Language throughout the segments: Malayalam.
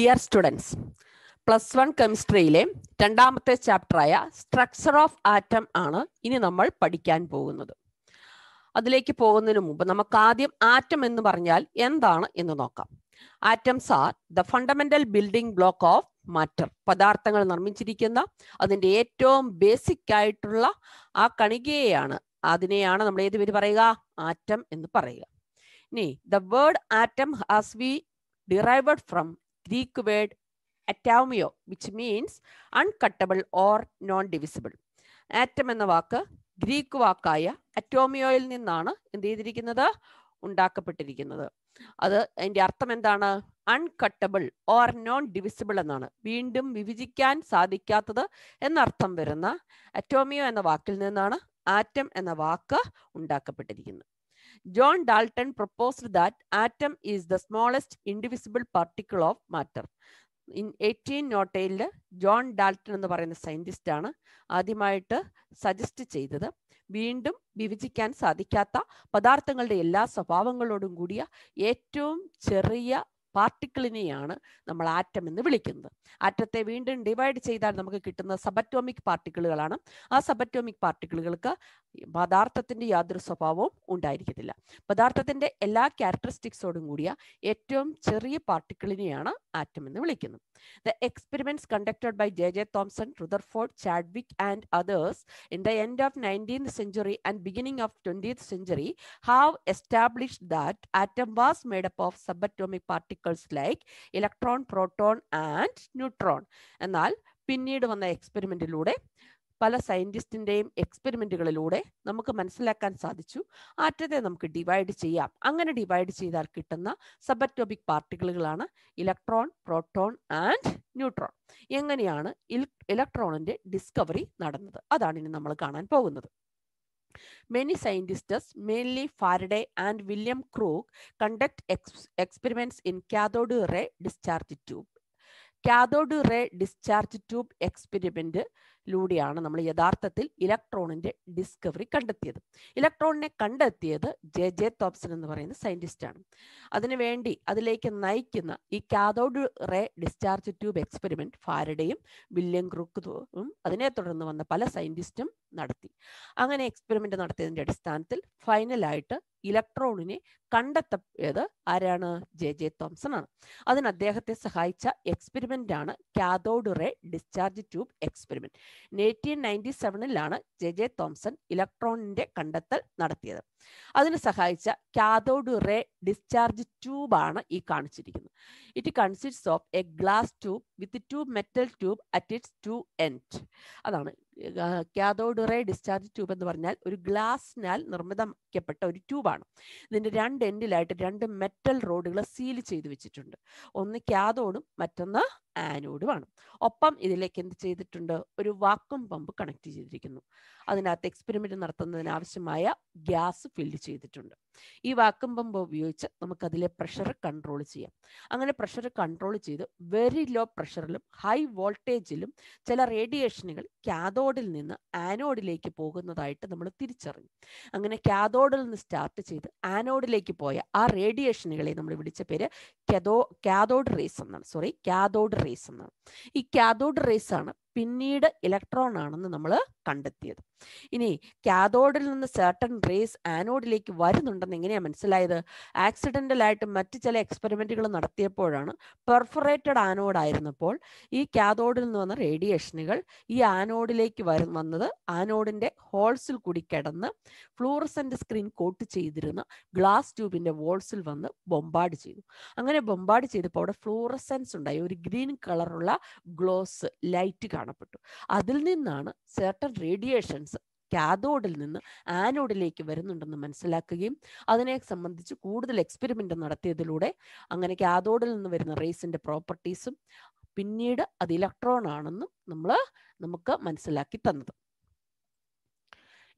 ഡിയർ സ്റ്റുഡൻസ് പ്ലസ് വൺ കെമിസ്ട്രിയിലെ രണ്ടാമത്തെ ചാപ്റ്ററായ സ്ട്രക്ചർ ഓഫ് ആറ്റം ആണ് ഇനി നമ്മൾ പഠിക്കാൻ പോകുന്നത് അതിലേക്ക് പോകുന്നതിന് മുമ്പ് നമുക്ക് ആദ്യം ആറ്റം എന്ന് പറഞ്ഞാൽ എന്താണ് എന്ന് നോക്കാം atoms are the fundamental building block of matter പദാർത്ഥങ്ങൾ നിർമ്മിച്ചിരിക്കുന്ന അതിൻ്റെ ഏറ്റവും ബേസിക് ആയിട്ടുള്ള ആ കണികയെയാണ് അതിനെയാണ് നമ്മൾ ഏത് പേര് പറയുക ആറ്റം എന്ന് പറയുക ഇനി ദ വേർഡ് ആറ്റം ഹാസ് വി derived from Greek word atomio, which means uncuttable or non-divisible. Atom എന്ന വാക്ക് ഗ്രീക്ക് വാക്കായ അറ്റോമിയോയിൽ നിന്നാണ് എന്ത് ചെയ്തിരിക്കുന്നത് ഉണ്ടാക്കപ്പെട്ടിരിക്കുന്നത് അത് അതിന്റെ അർത്ഥം എന്താണ് അൺകട്ടബിൾ ഓർ നോൺ ഡിവിസിബിൾ എന്നാണ് വീണ്ടും വിഭജിക്കാൻ സാധിക്കാത്തത് എന്നർത്ഥം വരുന്ന അറ്റോമിയോ എന്ന വാക്കിൽ നിന്നാണ് ആറ്റം എന്ന വാക്ക് ഉണ്ടാക്കപ്പെട്ടിരിക്കുന്നത് John Dalton proposed that atom is the smallest indivisible particle of matter in eighteen നോട്ടയിൽ ജോൺ ഡാൽട്ടൺ എന്ന് പറയുന്ന സയൻറ്റിസ്റ്റ് ആണ് ആദ്യമായിട്ട് സജസ്റ്റ് ചെയ്തത് വീണ്ടും വിഭജിക്കാൻ സാധിക്കാത്ത പദാർത്ഥങ്ങളുടെ എല്ലാ സ്വഭാവങ്ങളോടും കൂടിയ ഏറ്റവും ചെറിയ പാർട്ടിക്കിളിനെയാണ് നമ്മൾ ആറ്റം എന്ന് വിളിക്കുന്നത് ആറ്റത്തെ വീണ്ടും ഡിവൈഡ് ചെയ്താൽ നമുക്ക് കിട്ടുന്ന സബറ്റോമിക് പാർട്ടിക്കിളുകളാണ് ആ സബറ്റോമിക് പാർട്ടിക്കിളുകൾക്ക് പദാർത്ഥത്തിന്റെ യാതൊരു സ്വഭാവവും ഉണ്ടായിരിക്കത്തില്ല പദാർത്ഥത്തിന്റെ എല്ലാ ക്യാരക്ടറിസ്റ്റിക്സോടും കൂടിയ ഏറ്റവും ചെറിയ പാർട്ടിക്കിളിനെയാണ് ആറ്റം എന്ന് വിളിക്കുന്നത് the experiments conducted by J J Thomson Rutherford Chadwick and others in the end of nineteenth century and beginning of twenty century have establish that atom was made up of subatomic particle particles like electron, proton and neutron. എന്നാൽ പിന്നീട് വന്ന എക്സ്പെരിമെന്റിലൂടെ പല സയൻറ്റിസ്റ്റിൻ്റെയും എക്സ്പെരിമെൻറ്റുകളിലൂടെ നമുക്ക് മനസ്സിലാക്കാൻ സാധിച്ചു ആറ്റത്തെ നമുക്ക് ഡിവൈഡ് ചെയ്യാം അങ്ങനെ ഡിവൈഡ് ചെയ്താൽ കിട്ടുന്ന സബറ്റോപിക് പാർട്ടിക്കിളുകളാണ് ഇലക്ട്രോൺ പ്രോട്ടോൺ ആൻഡ് ന്യൂട്രോൺ എങ്ങനെയാണ് ഇലക്ട്രോണിൻ്റെ ഡിസ്കവറി നടന്നത് അതാണ് ഇനി നമ്മൾ കാണാൻ പോകുന്നത് Many scientists, mainly Faraday and William Crook, conduct ex experiments in cathode ray discharge tube. Cathode ray discharge tube experiment ലൂടെയാണ് നമ്മൾ യഥാർത്ഥത്തിൽ ഇലക്ട്രോണിന്റെ ഡിസ്കവറി കണ്ടെത്തിയത് ഇലക്ട്രോണിനെ കണ്ടെത്തിയത് ജെ ജെ തോപ്സൺ എന്ന് പറയുന്ന സയന്റിസ്റ്റാണ് അതിനുവേണ്ടി അതിലേക്ക് നയിക്കുന്ന ഈ cathode ray discharge tube experiment ഫാരഡയും വില്യം ക്രൂക്കും അതിനെ തുടർന്ന് വന്ന പല സയന്റിസ്റ്റും നടത്തി അങ്ങനെ എക്സ്പെരിമെന്റ് നടത്തിയതിന്റെ അടിസ്ഥാനത്തിൽ ഫൈനലായിട്ട് ഇലക്ട്രോണിനെ കണ്ടെത്തിയത് ആരാണ് ജെ ജെ തോംസൺ ആണ് അതിന് അദ്ദേഹത്തെ സഹായിച്ച എക്സ്പെരിമെന്റ് ആണ് cathode ray discharge tube experiment eighteen ninety സെവനിലാണ് ജെ ജെ തോംസൺ ഇലക്ട്രോണിന്റെ കണ്ടെത്തൽ നടത്തിയത് അതിന് സഹായിച്ച കാഥോഡ് റേ ഡിസ്ചാർജ് ട്യൂബാണ് ഈ കാണിച്ചിരിക്കുന്നത് it consists of a glass tube with tube metal tube at its two end അതാണ് കാഥോഡ് റേ ഡിസ്ചാർജ് ട്യൂബ് എന്ന് പറഞ്ഞാൽ ഒരു ഗ്ലാസിനാൽ നിർമ്മിതമാക്കപ്പെട്ട ഒരു ട്യൂബാണ് ഇതിൻ്റെ രണ്ട് എൻഡിലായിട്ട് രണ്ട് മെറ്റൽ റോഡുകൾ സീൽ ചെയ്തു വെച്ചിട്ടുണ്ട് ഒന്ന് കാഥോഡും മറ്റൊന്ന് ആനോഡുമാണ് ഒപ്പം ഇതിലേക്ക് എന്ത് ചെയ്തിട്ടുണ്ട് ഒരു വാക്വം പമ്പ് കണക്ട് ചെയ്തിരിക്കുന്നു അതിനകത്ത് എക്സ്പെരിമെന്റ് നടത്തുന്നതിന് ആവശ്യമായ ഗ്യാസ് ഫില്ല് ചെയ്തിട്ടുണ്ട് ഈ വാക്കും പമ്പ് ഉപയോഗിച്ച് നമുക്കതിലെ പ്രഷർ കൺട്രോൾ ചെയ്യാം അങ്ങനെ പ്രഷർ കൺട്രോൾ ചെയ്ത് വെരി ലോ പ്രഷറിലും ഹൈ വോൾട്ടേജിലും ചില റേഡിയേഷനുകൾ കാഥോഡിൽ നിന്ന് ആനോഡിലേക്ക് പോകുന്നതായിട്ട് നമ്മൾ തിരിച്ചറിഞ്ഞു അങ്ങനെ കാഥോഡിൽ നിന്ന് സ്റ്റാർട്ട് ചെയ്ത് ആനോഡിലേക്ക് പോയ ആ റേഡിയേഷനുകളെ നമ്മൾ വിളിച്ച പേര് കെതോ കാഥോഡ് റേസ് എന്നാണ് സോറി കാഥോഡ് റേസ് എന്നാണ് ഈ കാതോഡ് റേസ് ആണ് പിന്നീട് ഇലക്ട്രോൺ ആണെന്ന് നമ്മൾ കണ്ടെത്തിയത് ഇനി കാഥോഡിൽ നിന്ന് സർട്ടൺ റേസ് ആനോഡിലേക്ക് വരുന്നുണ്ടെന്ന് എങ്ങനെയാ മനസ്സിലായത് ആക്സിഡന്റലായിട്ട് മറ്റ് ചില എക്സ്പെരിമെന്റുകൾ നടത്തിയപ്പോഴാണ് പെർഫറേറ്റഡ് ആനോഡ് ആയിരുന്നപ്പോൾ ഈ കാഥോഡിൽ നിന്ന് വന്ന റേഡിയേഷനുകൾ ഈ ആനോഡിലേക്ക് വരു വന്നത് ആനോഡിന്റെ ഹോൾസിൽ കൂടി കിടന്ന് ഫ്ലൂറസെൻ്റ് സ്ക്രീൻ കോട്ട് ചെയ്തിരുന്ന ഗ്ലാസ് ട്യൂബിന്റെ വോൾസിൽ വന്ന് ബൊമ്പാട് ചെയ്തു അങ്ങനെ ബൊമ്പാട് ചെയ്തപ്പോൾ അവിടെ ഫ്ലൂറസെൻസ് ഉണ്ടായി ഒരു ഗ്രീൻ കളറുള്ള ഗ്ലോസ് ലൈറ്റ് കാണപ്പെട്ടു അതിൽ നിന്നാണ് സെർട്ടൺ റേഡിയേഷൻസ് കാഥോഡിൽ നിന്ന് ആനോഡിലേക്ക് വരുന്നുണ്ടെന്ന് മനസ്സിലാക്കുകയും അതിനെ സംബന്ധിച്ച് കൂടുതൽ എക്സ്പെരിമെൻ്റ് നടത്തിയതിലൂടെ അങ്ങനെ കാഥോഡിൽ നിന്ന് വരുന്ന റേസിൻ്റെ പ്രോപ്പർട്ടീസും പിന്നീട് അത് ഇലക്ട്രോൺ ആണെന്നും നമ്മൾ നമുക്ക് മനസ്സിലാക്കി തന്നത്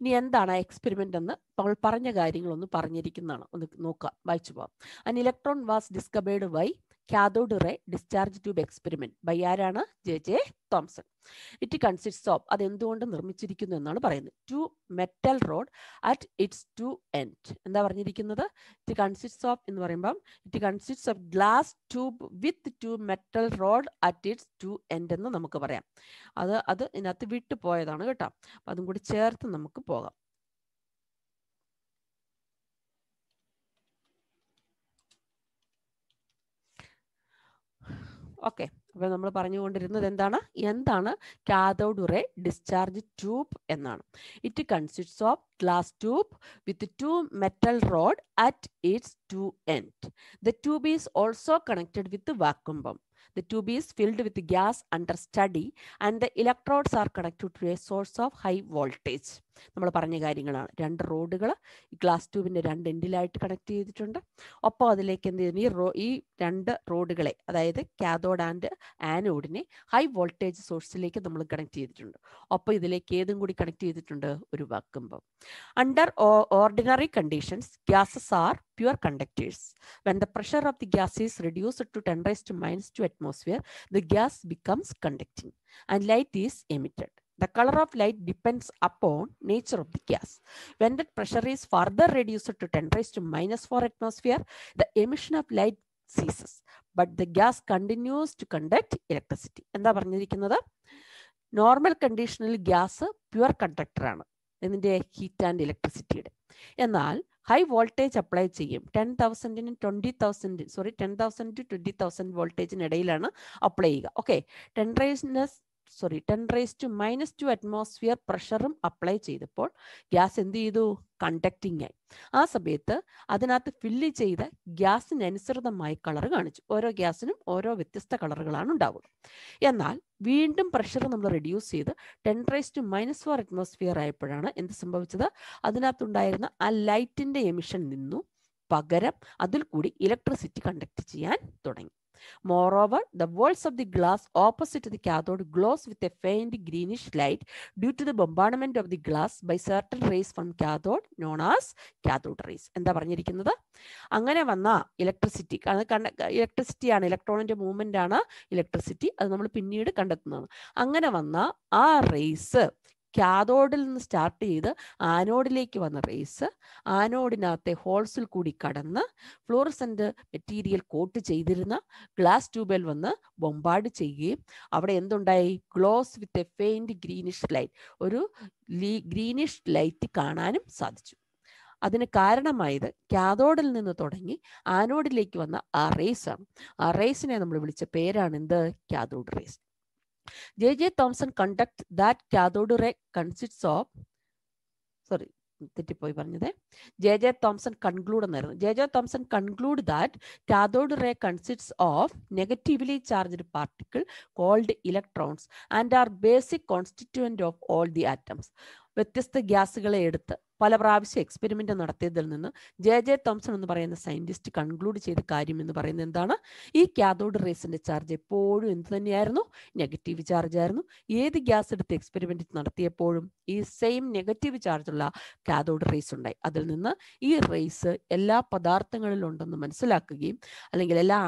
ഇനി എന്താണ് എക്സ്പെരിമെൻ്റ് എന്ന് നമ്മൾ പറഞ്ഞ കാര്യങ്ങളൊന്ന് പറഞ്ഞിരിക്കുന്നതാണ് ഒന്ന് നോക്കാം വായിച്ചു പോവാം an electron was discovered by cathode discharge tube experiment by ആരാണ് J J Thomson it consist of അത് എന്തുകൊണ്ട് നിർമ്മിച്ചിരിക്കുന്നു എന്നാണ് പറയുന്നത് two metal rod at its two end എന്താ പറഞ്ഞിരിക്കുന്നത് ഇറ്റ് കൺസിസ്റ്റ് ഓഫ് എന്ന് പറയുമ്പം it consist of glass tube with two metal rod at its two end എന്ന് നമുക്ക് പറയാം അത് അത് ഇതിനകത്ത് വിട്ടു പോയതാണ് കേട്ടോ അപ്പം അതും കൂടി ചേർത്ത് നമുക്ക് പോകാം ഓക്കെ അപ്പോൾ നമ്മൾ പറഞ്ഞുകൊണ്ടിരുന്നത് എന്താണ് എന്താണ് കാഥോഡ് ഉറേ ഡിസ്ചാർജ് ട്യൂബ് എന്നാണ് it consists of glass tube with two metal rod at its two end the tube is also connected with vacuum The tube is filled with gas under study and the electrodes are connected to a source of high voltage. നമ്മൾ പറഞ്ഞ കാര്യങ്ങളാണ് രണ്ട് റോഡുകൾ ഈ ഗ്ലാസ് ട്യൂബിൻ്റെ രണ്ട് എൻഡിലായിട്ട് കണക്ട് ചെയ്തിട്ടുണ്ട് ഒപ്പം അതിലേക്ക് എന്ത് ചെയ്യുന്നു ഈ റോ ഈ രണ്ട് റോഡുകളെ അതായത് കാഥോഡ് ആൻഡ് ആനോഡിനെ ഹൈ വോൾട്ടേജ് സോഴ്സിലേക്ക് നമ്മൾ കണക്ട് ചെയ്തിട്ടുണ്ട് ഒപ്പം ഇതിലേക്ക് ഏതും കൂടി കണക്ട് ചെയ്തിട്ടുണ്ട് ഒരു vacuum under ordinary conditions gases are pure conductors. When the pressure of the gas is reduced to 10 raised to minus 2 atmosphere, the gas becomes conducting and light is emitted. The color of light depends upon nature of the gas. When the pressure is further reduced to 10 raised to minus 4 atmosphere, the emission of light ceases. But the gas continues to conduct electricity. എന്താ പറഞ്ഞിരിക്കുന്നത് നോർമൽ കണ്ടീഷനിൽ ഗ്യാസ് പ്യുവർ കണ്ടക്ടറാണ് heat and electricity. ഇലക്ട്രിസിറ്റിയുടെ all, ഹൈ വോൾട്ടേജ് അപ്ലൈ ചെയ്യും ടെൻ തൗസൻഡിന് twenty thousand sorry ten thousand to twenty thousand വോൾട്ടേജിന് ഇടയിലാണ് അപ്ലൈ ചെയ്യുക okay ten sorry ten raise to minus two atmosphere പ്രഷറും അപ്ലൈ ചെയ്തപ്പോൾ ഗ്യാസ് എന്ത് ചെയ്തു കണ്ടക്റ്റിംഗ് ആയി ആ സമയത്ത് അതിനകത്ത് ഫില്ല് ചെയ്ത ഗ്യാസിനനുസൃതമായി കളർ കാണിച്ചു ഓരോ ഗ്യാസിനും ഓരോ വ്യത്യസ്ത കളറുകളാണ് ഉണ്ടാവുക എന്നാൽ വീണ്ടും പ്രഷർ നമ്മൾ റെഡ്യൂസ് ചെയ്ത് ten raise to minus four atmosphere ആയപ്പോഴാണ് എന്ത് സംഭവിച്ചത് അതിനകത്തുണ്ടായിരുന്ന ആ ലൈറ്റിൻ്റെ എമിഷൻ നിന്നു പകരം അതിൽ കൂടി ഇലക്ട്രിസിറ്റി കണ്ടക്ട് ചെയ്യാൻ തുടങ്ങി Moreover, the walls of the glass opposite the cathode glows with a faint greenish light due to the bombardment of the glass by certain rays from cathode known as cathode rays. എന്താ പറഞ്ഞിരിക്കുന്നത് അങ്ങനെ വന്ന ഇലക്ട്രിസിറ്റി ഇലക്ട്രിസിറ്റിയാണ് ഇലക്ട്രോണിന്റെ മൂവ്മെന്റ് ആണ് ഇലക്ട്രിസിറ്റി അത് നമ്മൾ പിന്നീട് കണ്ടെത്തുന്നത് അങ്ങനെ വന്ന ആ റേസ് കാതോഡിൽ നിന്ന് സ്റ്റാർട്ട് ചെയ്ത് ആനോഡിലേക്ക് വന്ന റേസ് ആനോഡിനകത്തെ ഹോൾസിൽ കൂടി കടന്ന് ഫ്ലോറസെൻ്റ് മെറ്റീരിയൽ കോട്ട് ചെയ്തിരുന്ന ഗ്ലാസ് ട്യൂബിൽ വന്ന് ബൊമ്പാർഡ് ചെയ്യുകയും അവിടെ എന്തുണ്ടായി glows with a faint greenish light ഒരു ഗ്രീനിഷ് ലൈറ്റ് കാണാനും സാധിച്ചു അതിന് കാരണമായത് കാതോഡിൽ നിന്ന് തുടങ്ങി ആനോഡിലേക്ക് വന്ന ആ റേസാണ് ആ റേസിനെ നമ്മൾ വിളിച്ച പേരാണ് എന്ത് cathode rays J.J. Thompson conduct that cathode ray consists of sorry തെറ്റിപ്പോയി പറഞ്ഞത് ജെ ജെ തോംസൺ കൺക്ലൂഡ് എന്നായിരുന്നു J J Thomson conclude that cathode ray consists of negatively charged particle called electrons and are basic constituent of all the atoms വ്യത്യസ്ത ഗ്യാസുകളെ എടുത്ത് പല പ്രാവശ്യം എക്സ്പെരിമെൻ്റ് നടത്തിയതിൽ നിന്ന് ജെ ജെ തോംസൺ എന്ന് പറയുന്ന സയൻറ്റിസ്റ്റ് കൺക്ലൂഡ് ചെയ്ത കാര്യം എന്ന് പറയുന്നത് എന്താണ് ഈ കാഥോഡ് റേസിൻ്റെ ചാർജ് എപ്പോഴും എന്ത് തന്നെയായിരുന്നു നെഗറ്റീവ് ചാർജ് ആയിരുന്നു ഏത് ഗ്യാസ് എടുത്ത് എക്സ്പെരിമെൻ്റ് നടത്തിയപ്പോഴും ഈ സെയിം നെഗറ്റീവ് ചാർജുള്ള കാഥോഡ് റേസ് ഉണ്ടായി അതിൽ നിന്ന് ഈ റേസ് എല്ലാ പദാർത്ഥങ്ങളിലും ഉണ്ടെന്ന് മനസ്സിലാക്കുകയും അല്ലെങ്കിൽ എല്ലാ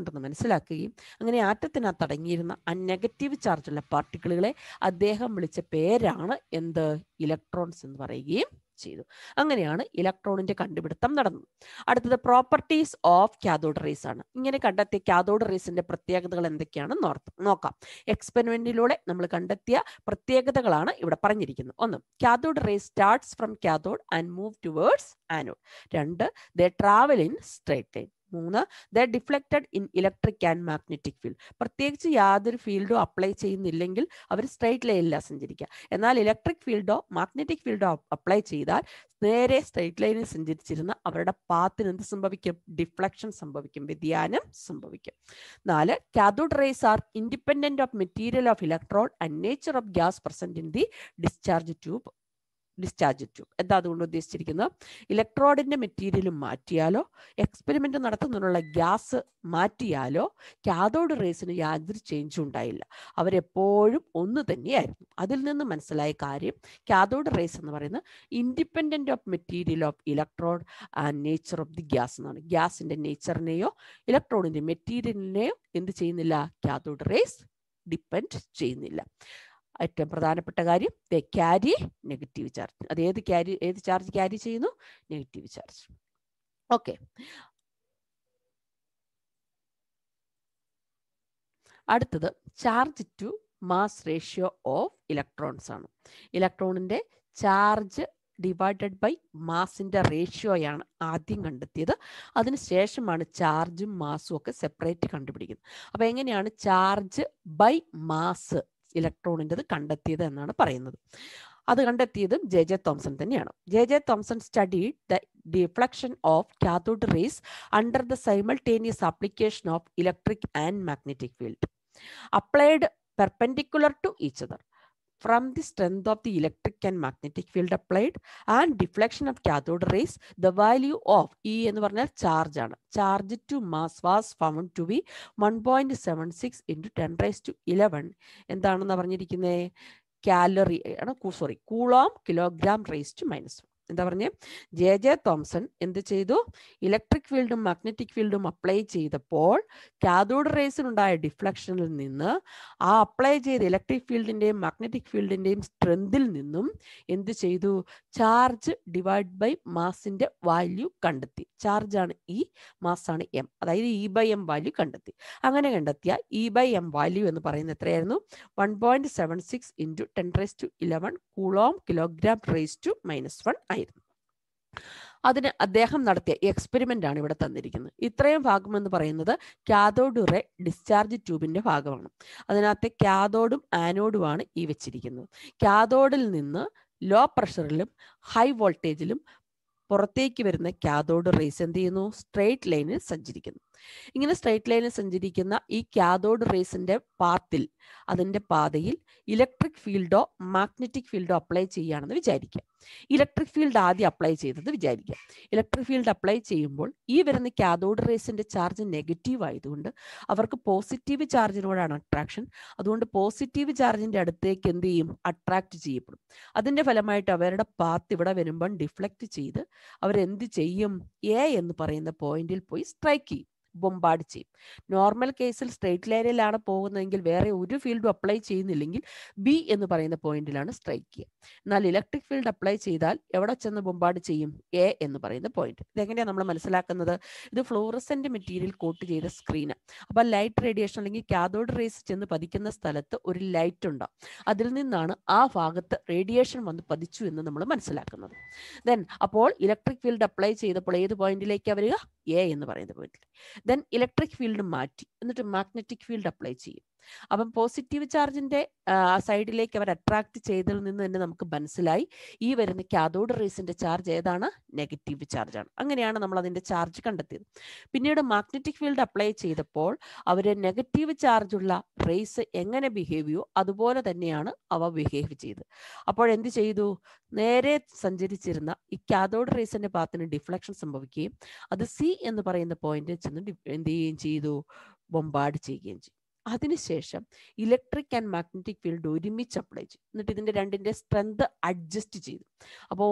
ഉണ്ടെന്ന് മനസ്സിലാക്കുകയും അങ്ങനെ ആറ്റത്തിനകത്ത് അടങ്ങിയിരുന്ന ആ നെഗറ്റീവ് ചാർജുള്ള പാർട്ടിക്കിളുകളെ അദ്ദേഹം വിളിച്ച പേരാണ് എന്ത് ഇലക്ട്രോൺസ് എന്ന് പറയുകയും ചെയ്തു അങ്ങനെയാണ് ഇലക്ട്രോണിന്റെ കണ്ടുപിടുത്തം നടന്നത് അടുത്തത് പ്രോപ്പർട്ടീസ് ഓഫ് കാഥോഡ് റേസ് ആണ് ഇങ്ങനെ കണ്ടെത്തിയ കാഥോഡ് റേസിന്റെ പ്രത്യേകതകൾ എന്തൊക്കെയാണ് നോക്കാം എക്സ്പെരിമെന്റിലൂടെ നമ്മൾ കണ്ടെത്തിയ പ്രത്യേകതകളാണ് ഇവിടെ പറഞ്ഞിരിക്കുന്നത് ഒന്ന് cathode rays starts from cathode and move towards anode രണ്ട് the travel in straight line മൂന്ന് the deflected in electric and magnetic field പ്രത്യേകിച്ച് യാതൊരു ഫീൽഡോ അപ്ലൈ ചെയ്യുന്നില്ലെങ്കിൽ അവർ സ്ട്രൈറ്റ് ലൈനില്ല സഞ്ചരിക്കുക എന്നാൽ ഇലക്ട്രിക് ഫീൽഡോ മാഗ്നറ്റിക് ഫീൽഡോ അപ്ലൈ ചെയ്താൽ നേരെ സ്ട്രൈറ്റ് ലൈനിൽ സഞ്ചരിച്ചിരുന്ന അവരുടെ പാത്തിന് എന്ത് സംഭവിക്കും ഡിഫ്ലക്ഷൻ സംഭവിക്കും വ്യതിയാനം സംഭവിക്കും നാല് cathode rays are independent of material of electron and nature of gas present in the discharge tube discharge tube എന്താ അതുകൊണ്ട് ഉദ്ദേശിച്ചിരിക്കുന്നത് ഇലക്ട്രോഡിൻ്റെ മെറ്റീരിയൽ മാറ്റിയാലോ എക്സ്പെരിമെൻ്റ് നടത്തുന്നതിനുള്ള ഗ്യാസ് മാറ്റിയാലോ കാഥോഡ് റേസിന് യാതൊരു ചേഞ്ചും ഉണ്ടായില്ല അവരെപ്പോഴും ഒന്ന് തന്നെയായിരുന്നു അതിൽ നിന്ന് മനസ്സിലായ കാര്യം കാഥോഡ് റേസ് എന്ന് പറയുന്നത് independent of material of electrode and nature of the gas എന്നാണ് ഗ്യാസിൻ്റെ നേച്ചറിനെയോ ഇലക്ട്രോണിൻ്റെ മെറ്റീരിയലിനെയോ എന്ത് ചെയ്യുന്നില്ല കാഥോഡ് റേസ് ഡിപ്പെൻഡ് ചെയ്യുന്നില്ല ഏറ്റവും പ്രധാനപ്പെട്ട കാര്യം ദ ക്യാരി നെഗറ്റീവ് ചാർജ് അത് ഏത് ക്യാരി ഏത് ചാർജ് ക്യാരി ചെയ്യുന്നു നെഗറ്റീവ് ചാർജ് ഓക്കെ അടുത്തത് charge to mass ratio of electrons ആണ് ഇലക്ട്രോണിന്റെ ചാർജ് ഡിവൈഡഡ് ബൈ മാസിന്റെ റേഷ്യോയാണ് ആദ്യം കണ്ടെത്തിയത് അതിനുശേഷമാണ് ചാർജും മാസും ഒക്കെ സെപ്പറേറ്റ് കണ്ടുപിടിക്കുന്നത് അപ്പോൾ എങ്ങനെയാണ് ചാർജ് ബൈ മാസ് ഇലക്ട്രോണിൻ്റെത് കണ്ടെത്തിയത് എന്നാണ് പറയുന്നത് അത് കണ്ടെത്തിയതും ജെ ജെ തോംസൺ തന്നെയാണ് J J Thomson studied the deflection of cathode rays under the simultaneous application of electric and magnetic field applied perpendicular to each other From the strength of the electric and magnetic field applied and deflection of cathode rays, the value of E എന്ന് പറഞ്ഞാൽ ചാർജ് ആണ് charge to mass was found to be one point seven six into ten raise to eleven എന്താണെന്ന് പറഞ്ഞിരിക്കുന്നത് കാലറി ആണ് sorry coulomb kilogram raise to minus one എന്താ പറഞ്ഞേ ജെ ജെ തോംസൺ എന്ത് ചെയ്തു ഇലക്ട്രിക് ഫീൽഡും മാഗ്നറ്റിക് ഫീൽഡും അപ്ലൈ ചെയ്തപ്പോൾ കാഥോഡ് റേസിനുണ്ടായ ഡിഫ്ലക്ഷനിൽ നിന്ന് ആ അപ്ലൈ ചെയ്ത ഇലക്ട്രിക് ഫീൽഡിൻ്റെയും മാഗ്നറ്റിക് ഫീൽഡിൻ്റെയും സ്ട്രെങ്തിൽ നിന്നും എന്ത് ചെയ്തു ചാർജ് ഡിവൈഡ് ബൈ മാസിൻ്റെ വാല്യൂ കണ്ടെത്തി ചാർജാണ് ഇ മാസാണ് എം അതായത് ഇ ബൈ എം വാല്യൂ കണ്ടെത്തി അങ്ങനെ കണ്ടെത്തിയ E e by M value എന്ന് പറയുന്നത് എത്രയായിരുന്നു one point seven six into ten raise to eleven coulomb kilogram raise to minus one ആയിരുന്നു അതിന് അദ്ദേഹം നടത്തിയ എക്സ്പെരിമെൻ്റ് ആണ് ഇവിടെ തന്നിരിക്കുന്നത് ഇത്രയും ഭാഗം എന്ന് പറയുന്നത് കാഥോഡുറെ ഡിസ്ചാർജ് ട്യൂബിൻ്റെ ഭാഗമാണ് അതിനകത്തെ കാഥോഡും ആനോഡുമാണ് ഈ വെച്ചിരിക്കുന്നത് കാഥോഡിൽ നിന്ന് ലോ പ്രഷറിലും ഹൈ വോൾട്ടേജിലും പുറത്തേക്ക് വരുന്ന കാഥോഡ് റേസ് എന്ത് ചെയ്യുന്നു സ്ട്രെയിറ്റ് ലൈനിൽ സഞ്ചരിക്കുന്നു ഇങ്ങനെ സ്ട്രേറ്റ് ലൈനിൽ സഞ്ചരിക്കുന്ന ഈ കാഥോഡ് റേസിന്റെ പാത്തിൽ അതിൻ്റെ പാതയിൽ ഇലക്ട്രിക് ഫീൽഡോ മാഗ്നറ്റിക് ഫീൽഡോ അപ്ലൈ ചെയ്യുകയാണെന്ന് വിചാരിക്കുക ഇലക്ട്രിക് ഫീൽഡ് ആദ്യം അപ്ലൈ ചെയ്തത് വിചാരിക്കുക ഇലക്ട്രിക് ഫീൽഡ് അപ്ലൈ ചെയ്യുമ്പോൾ ഈ വരുന്ന കാഥോഡ് റേസിന്റെ ചാർജ് നെഗറ്റീവ് ആയതുകൊണ്ട് അവർക്ക് പോസിറ്റീവ് ചാർജിനോടാണ് അട്രാക്ഷൻ അതുകൊണ്ട് പോസിറ്റീവ് ചാർജിന്റെ അടുത്തേക്ക് എന്ത് ചെയ്യും അട്രാക്ട് ചെയ്യപ്പെടും അതിന്റെ ഫലമായിട്ട് അവരുടെ പാത്ത് ഇവിടെ വരുമ്പോൾ ഡിഫ്ലക്ട് ചെയ്ത് അവരെന്ത് ചെയ്യും എ എന്ന് പറയുന്ന പോയിന്റിൽ പോയി സ്ട്രൈക്ക് ചെയ്യും ബൊമ്പാട് ചെയ്യും നോർമൽ കേസിൽ സ്ട്രൈറ്റ് ലൈനിലാണ് പോകുന്നതെങ്കിൽ വേറെ ഒരു ഫീൽഡും അപ്ലൈ ചെയ്യുന്നില്ലെങ്കിൽ ബി എന്ന് പറയുന്ന പോയിന്റിലാണ് സ്ട്രൈക്ക് ചെയ്യുക എന്നാൽ ഇലക്ട്രിക് ഫീൽഡ് അപ്ലൈ ചെയ്താൽ എവിടെ ചെന്ന് ബൊമ്പാട് ചെയ്യും എ എന്ന് പറയുന്ന പോയിന്റ് ഇതെങ്ങനെയാണ് നമ്മൾ മനസ്സിലാക്കുന്നത് ഇത് ഫ്ലൂറസെന്റ് മെറ്റീരിയൽ കോട്ട് ചെയ്ത സ്ക്രീന് അപ്പോൾ ലൈറ്റ് റേഡിയേഷൻ അല്ലെങ്കിൽ കാഥോഡ് റേസ് ചെന്ന് പതിക്കുന്ന സ്ഥലത്ത് ഒരു ലൈറ്റ് ഉണ്ടാവും അതിൽ നിന്നാണ് ആ ഭാഗത്ത് റേഡിയേഷൻ വന്ന് പതിച്ചു എന്ന് നമ്മൾ മനസ്സിലാക്കുന്നത് ദെൻ അപ്പോൾ ഇലക്ട്രിക് ഫീൽഡ് അപ്ലൈ ചെയ്തപ്പോൾ ഏത് പോയിന്റിലേക്കാണ് വരിക എ എന്ന് പറയുന്ന പോയിന്റിൽ ദെൻ ഇലക്ട്രിക് ഫീൽഡ് മാറ്റി എന്നിട്ട് മാഗ്നറ്റിക് ഫീൽഡ് അപ്ലൈ ചെയ്യും അപ്പം പോസിറ്റീവ് ചാർജിന്റെ സൈഡിലേക്ക് അവർ അട്രാക്ട് ചെയ്തതിൽ നിന്ന് തന്നെ നമുക്ക് മനസ്സിലായി ഈ വരുന്ന കാതോഡ് റേസിന്റെ ചാർജ് ഏതാണ് നെഗറ്റീവ് ചാർജ് ആണ് അങ്ങനെയാണ് നമ്മൾ അതിന്റെ ചാർജ് കണ്ടെത്തിയത് പിന്നീട് മാഗ്നറ്റിക് ഫീൽഡ് അപ്ലൈ ചെയ്തപ്പോൾ അവര് നെഗറ്റീവ് ചാർജുള്ള റേസ് എങ്ങനെ ബിഹേവ് ചെയ്യോ അതുപോലെ തന്നെയാണ് അവ ബിഹേവ് ചെയ്ത് അപ്പോൾ എന്ത് ചെയ്തു നേരെ സഞ്ചരിച്ചിരുന്ന ഈ കാതോഡ് റേസിന്റെ ഭാഗത്തിന് ഡിഫ്ലക്ഷൻ സംഭവിക്കുകയും അത് സി എന്ന് പറയുന്ന പോയിന്റിൽ ചെന്ന് എന്ത് ചെയ്യുകയും ചെയ്തു ബൊമ്പാർഡ് ചെയ്യുകയും ചെയ്തു അതിനുശേഷം ഇലക്ട്രിക് ആൻഡ് മാഗ്നറ്റിക് ഫീൽഡ് ഒരുമിച്ച് അപ്ലൈ ചെയ്തു എന്നിട്ട് ഇതിൻ്റെ രണ്ടിൻ്റെ സ്ട്രെങ്ത് അഡ്ജസ്റ്റ് ചെയ്തു അപ്പോൾ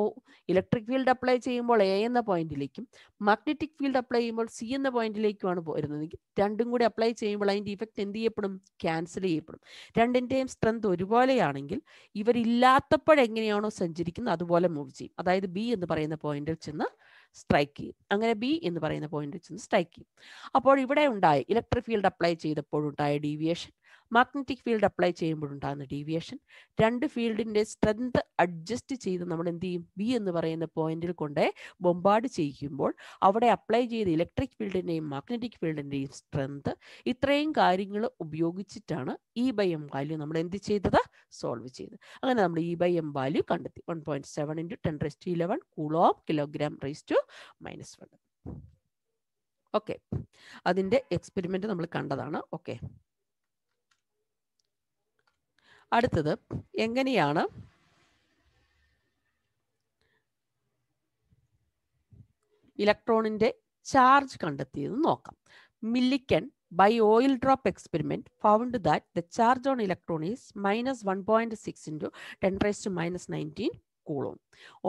ഇലക്ട്രിക് ഫീൽഡ് അപ്ലൈ ചെയ്യുമ്പോൾ എ എന്ന പോയിന്റിലേക്കും മാഗ്നറ്റിക് ഫീൽഡ് അപ്ലൈ ചെയ്യുമ്പോൾ സി എന്ന പോയിന്റിലേക്കുമാണ് വരുന്നതെങ്കിൽ രണ്ടും കൂടി അപ്ലൈ ചെയ്യുമ്പോൾ അതിൻ്റെ ഇഫക്റ്റ് എന്ത് ചെയ്യപ്പെടും ക്യാൻസൽ ചെയ്യപ്പെടും രണ്ടിൻ്റെയും സ്ട്രെങ്ത് ഒരുപോലെയാണെങ്കിൽ ഇവരില്ലാത്തപ്പോഴെങ്ങനെയാണോ സഞ്ചരിക്കുന്നത് അതുപോലെ മൂവ് ചെയ്യും അതായത് ബി എന്ന് പറയുന്ന പോയിന്റിൽ ചെന്ന് സ്ട്രൈക്ക് ചെയ്യും അങ്ങനെ ബി എന്ന് പറയുന്ന പോയിന്റ് വെച്ച് സ്ട്രൈക്ക് ചെയ്യും അപ്പോൾ ഇവിടെ ഉണ്ടായ ഇലക്ട്രിക് ഫീൽഡ് അപ്ലൈ ചെയ്തപ്പോഴുണ്ടായ ഡീവിയേഷൻ മാഗ്നറ്റിക് ഫീൽഡ് അപ്ലൈ ചെയ്യുമ്പോഴുണ്ടാകുന്ന ഡീവിയേഷൻ രണ്ട് ഫീൽഡിൻ്റെ സ്ട്രെങ്ത് അഡ്ജസ്റ്റ് ചെയ്ത് നമ്മൾ എന്ത് ചെയ്യും ബി എന്ന് പറയുന്ന പോയിന്റിൽ കൊണ്ട് ബൊമ്പാർഡ് ചെയ്യിക്കുമ്പോൾ അവിടെ അപ്ലൈ ചെയ്ത ഇലക്ട്രിക് ഫീൽഡിൻ്റെയും മാഗ്നറ്റിക് ഫീൽഡിൻ്റെയും സ്ട്രെങ്ത് ഇത്രയും കാര്യങ്ങൾ ഉപയോഗിച്ചിട്ടാണ് E e by M value നമ്മൾ എന്ത് ചെയ്തത് സോൾവ് ചെയ്തത് അങ്ങനെ നമ്മൾ ഇ ബൈ എം വാല്യൂ കണ്ടെത്തി one point seven into ten raise to eleven coulomb kilogram raise to minus one okay അതിൻ്റെ എക്സ്പെരിമെൻറ്റ് നമ്മൾ കണ്ടതാണ് ഓക്കെ അടുത്തത് എങ്ങനെയാണ് ഇലക്ട്രോണിന്റെ ചാർജ് കണ്ടെത്തിയെന്ന് നോക്കാം Millikan by oil drop experiment found that the charge on electron is minus one point six into ten raise to minus nineteen coulomb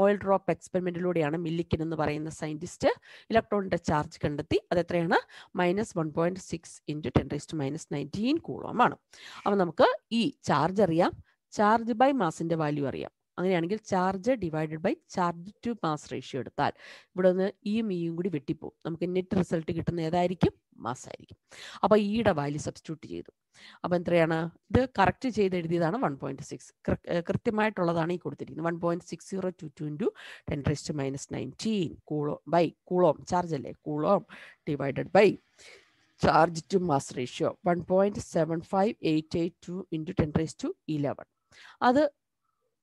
oil drop എക്സ്പെരിമെന്റിലൂടെയാണ് മില്ലിക്കൻ എന്ന് പറയുന്ന സയന്റിസ്റ്റ് ഇലക്ട്രോണിന്റെ ചാർജ് കണ്ടെത്തി അത് എത്രയാണ് minus one point six into ten to minus nineteen ആണ് അപ്പോൾ നമുക്ക് ഈ ചാർജ് അറിയാം ചാർജ് ബൈ മാസിന്റെ വാല്യൂ അറിയാം അങ്ങനെയാണെങ്കിൽ charge divided by charge to mass ratio എടുത്താൽ ഇവിടെ നിന്ന് ഇയും e ഇയും e കൂടി വെട്ടിപ്പോവും നമുക്ക് നെറ്റ് റിസൾട്ട് കിട്ടുന്ന ഏതായിരിക്കും മാസ് ആയിരിക്കും അപ്പൊ ഇയുടെ വാല്യൂ സബ്സ്റ്റിറ്റ്യൂട്ട് ചെയ്തു അപ്പൊ എത്രയാണ് ഇത് കറക്റ്റ് ചെയ്ത് എഴുതിയതാണ് വൺ പോയിന്റ് സിക്സ് കൃത്യമായിട്ടുള്ളതാണ് ഈ കൊടുത്തിരിക്കുന്നത് one point six zero two two into ten raised minus nineteen coulomb by coulomb charge അല്ലേ coulomb divided by charge to mass ratio one point seven five eight eight two into ten raise to eleven അത്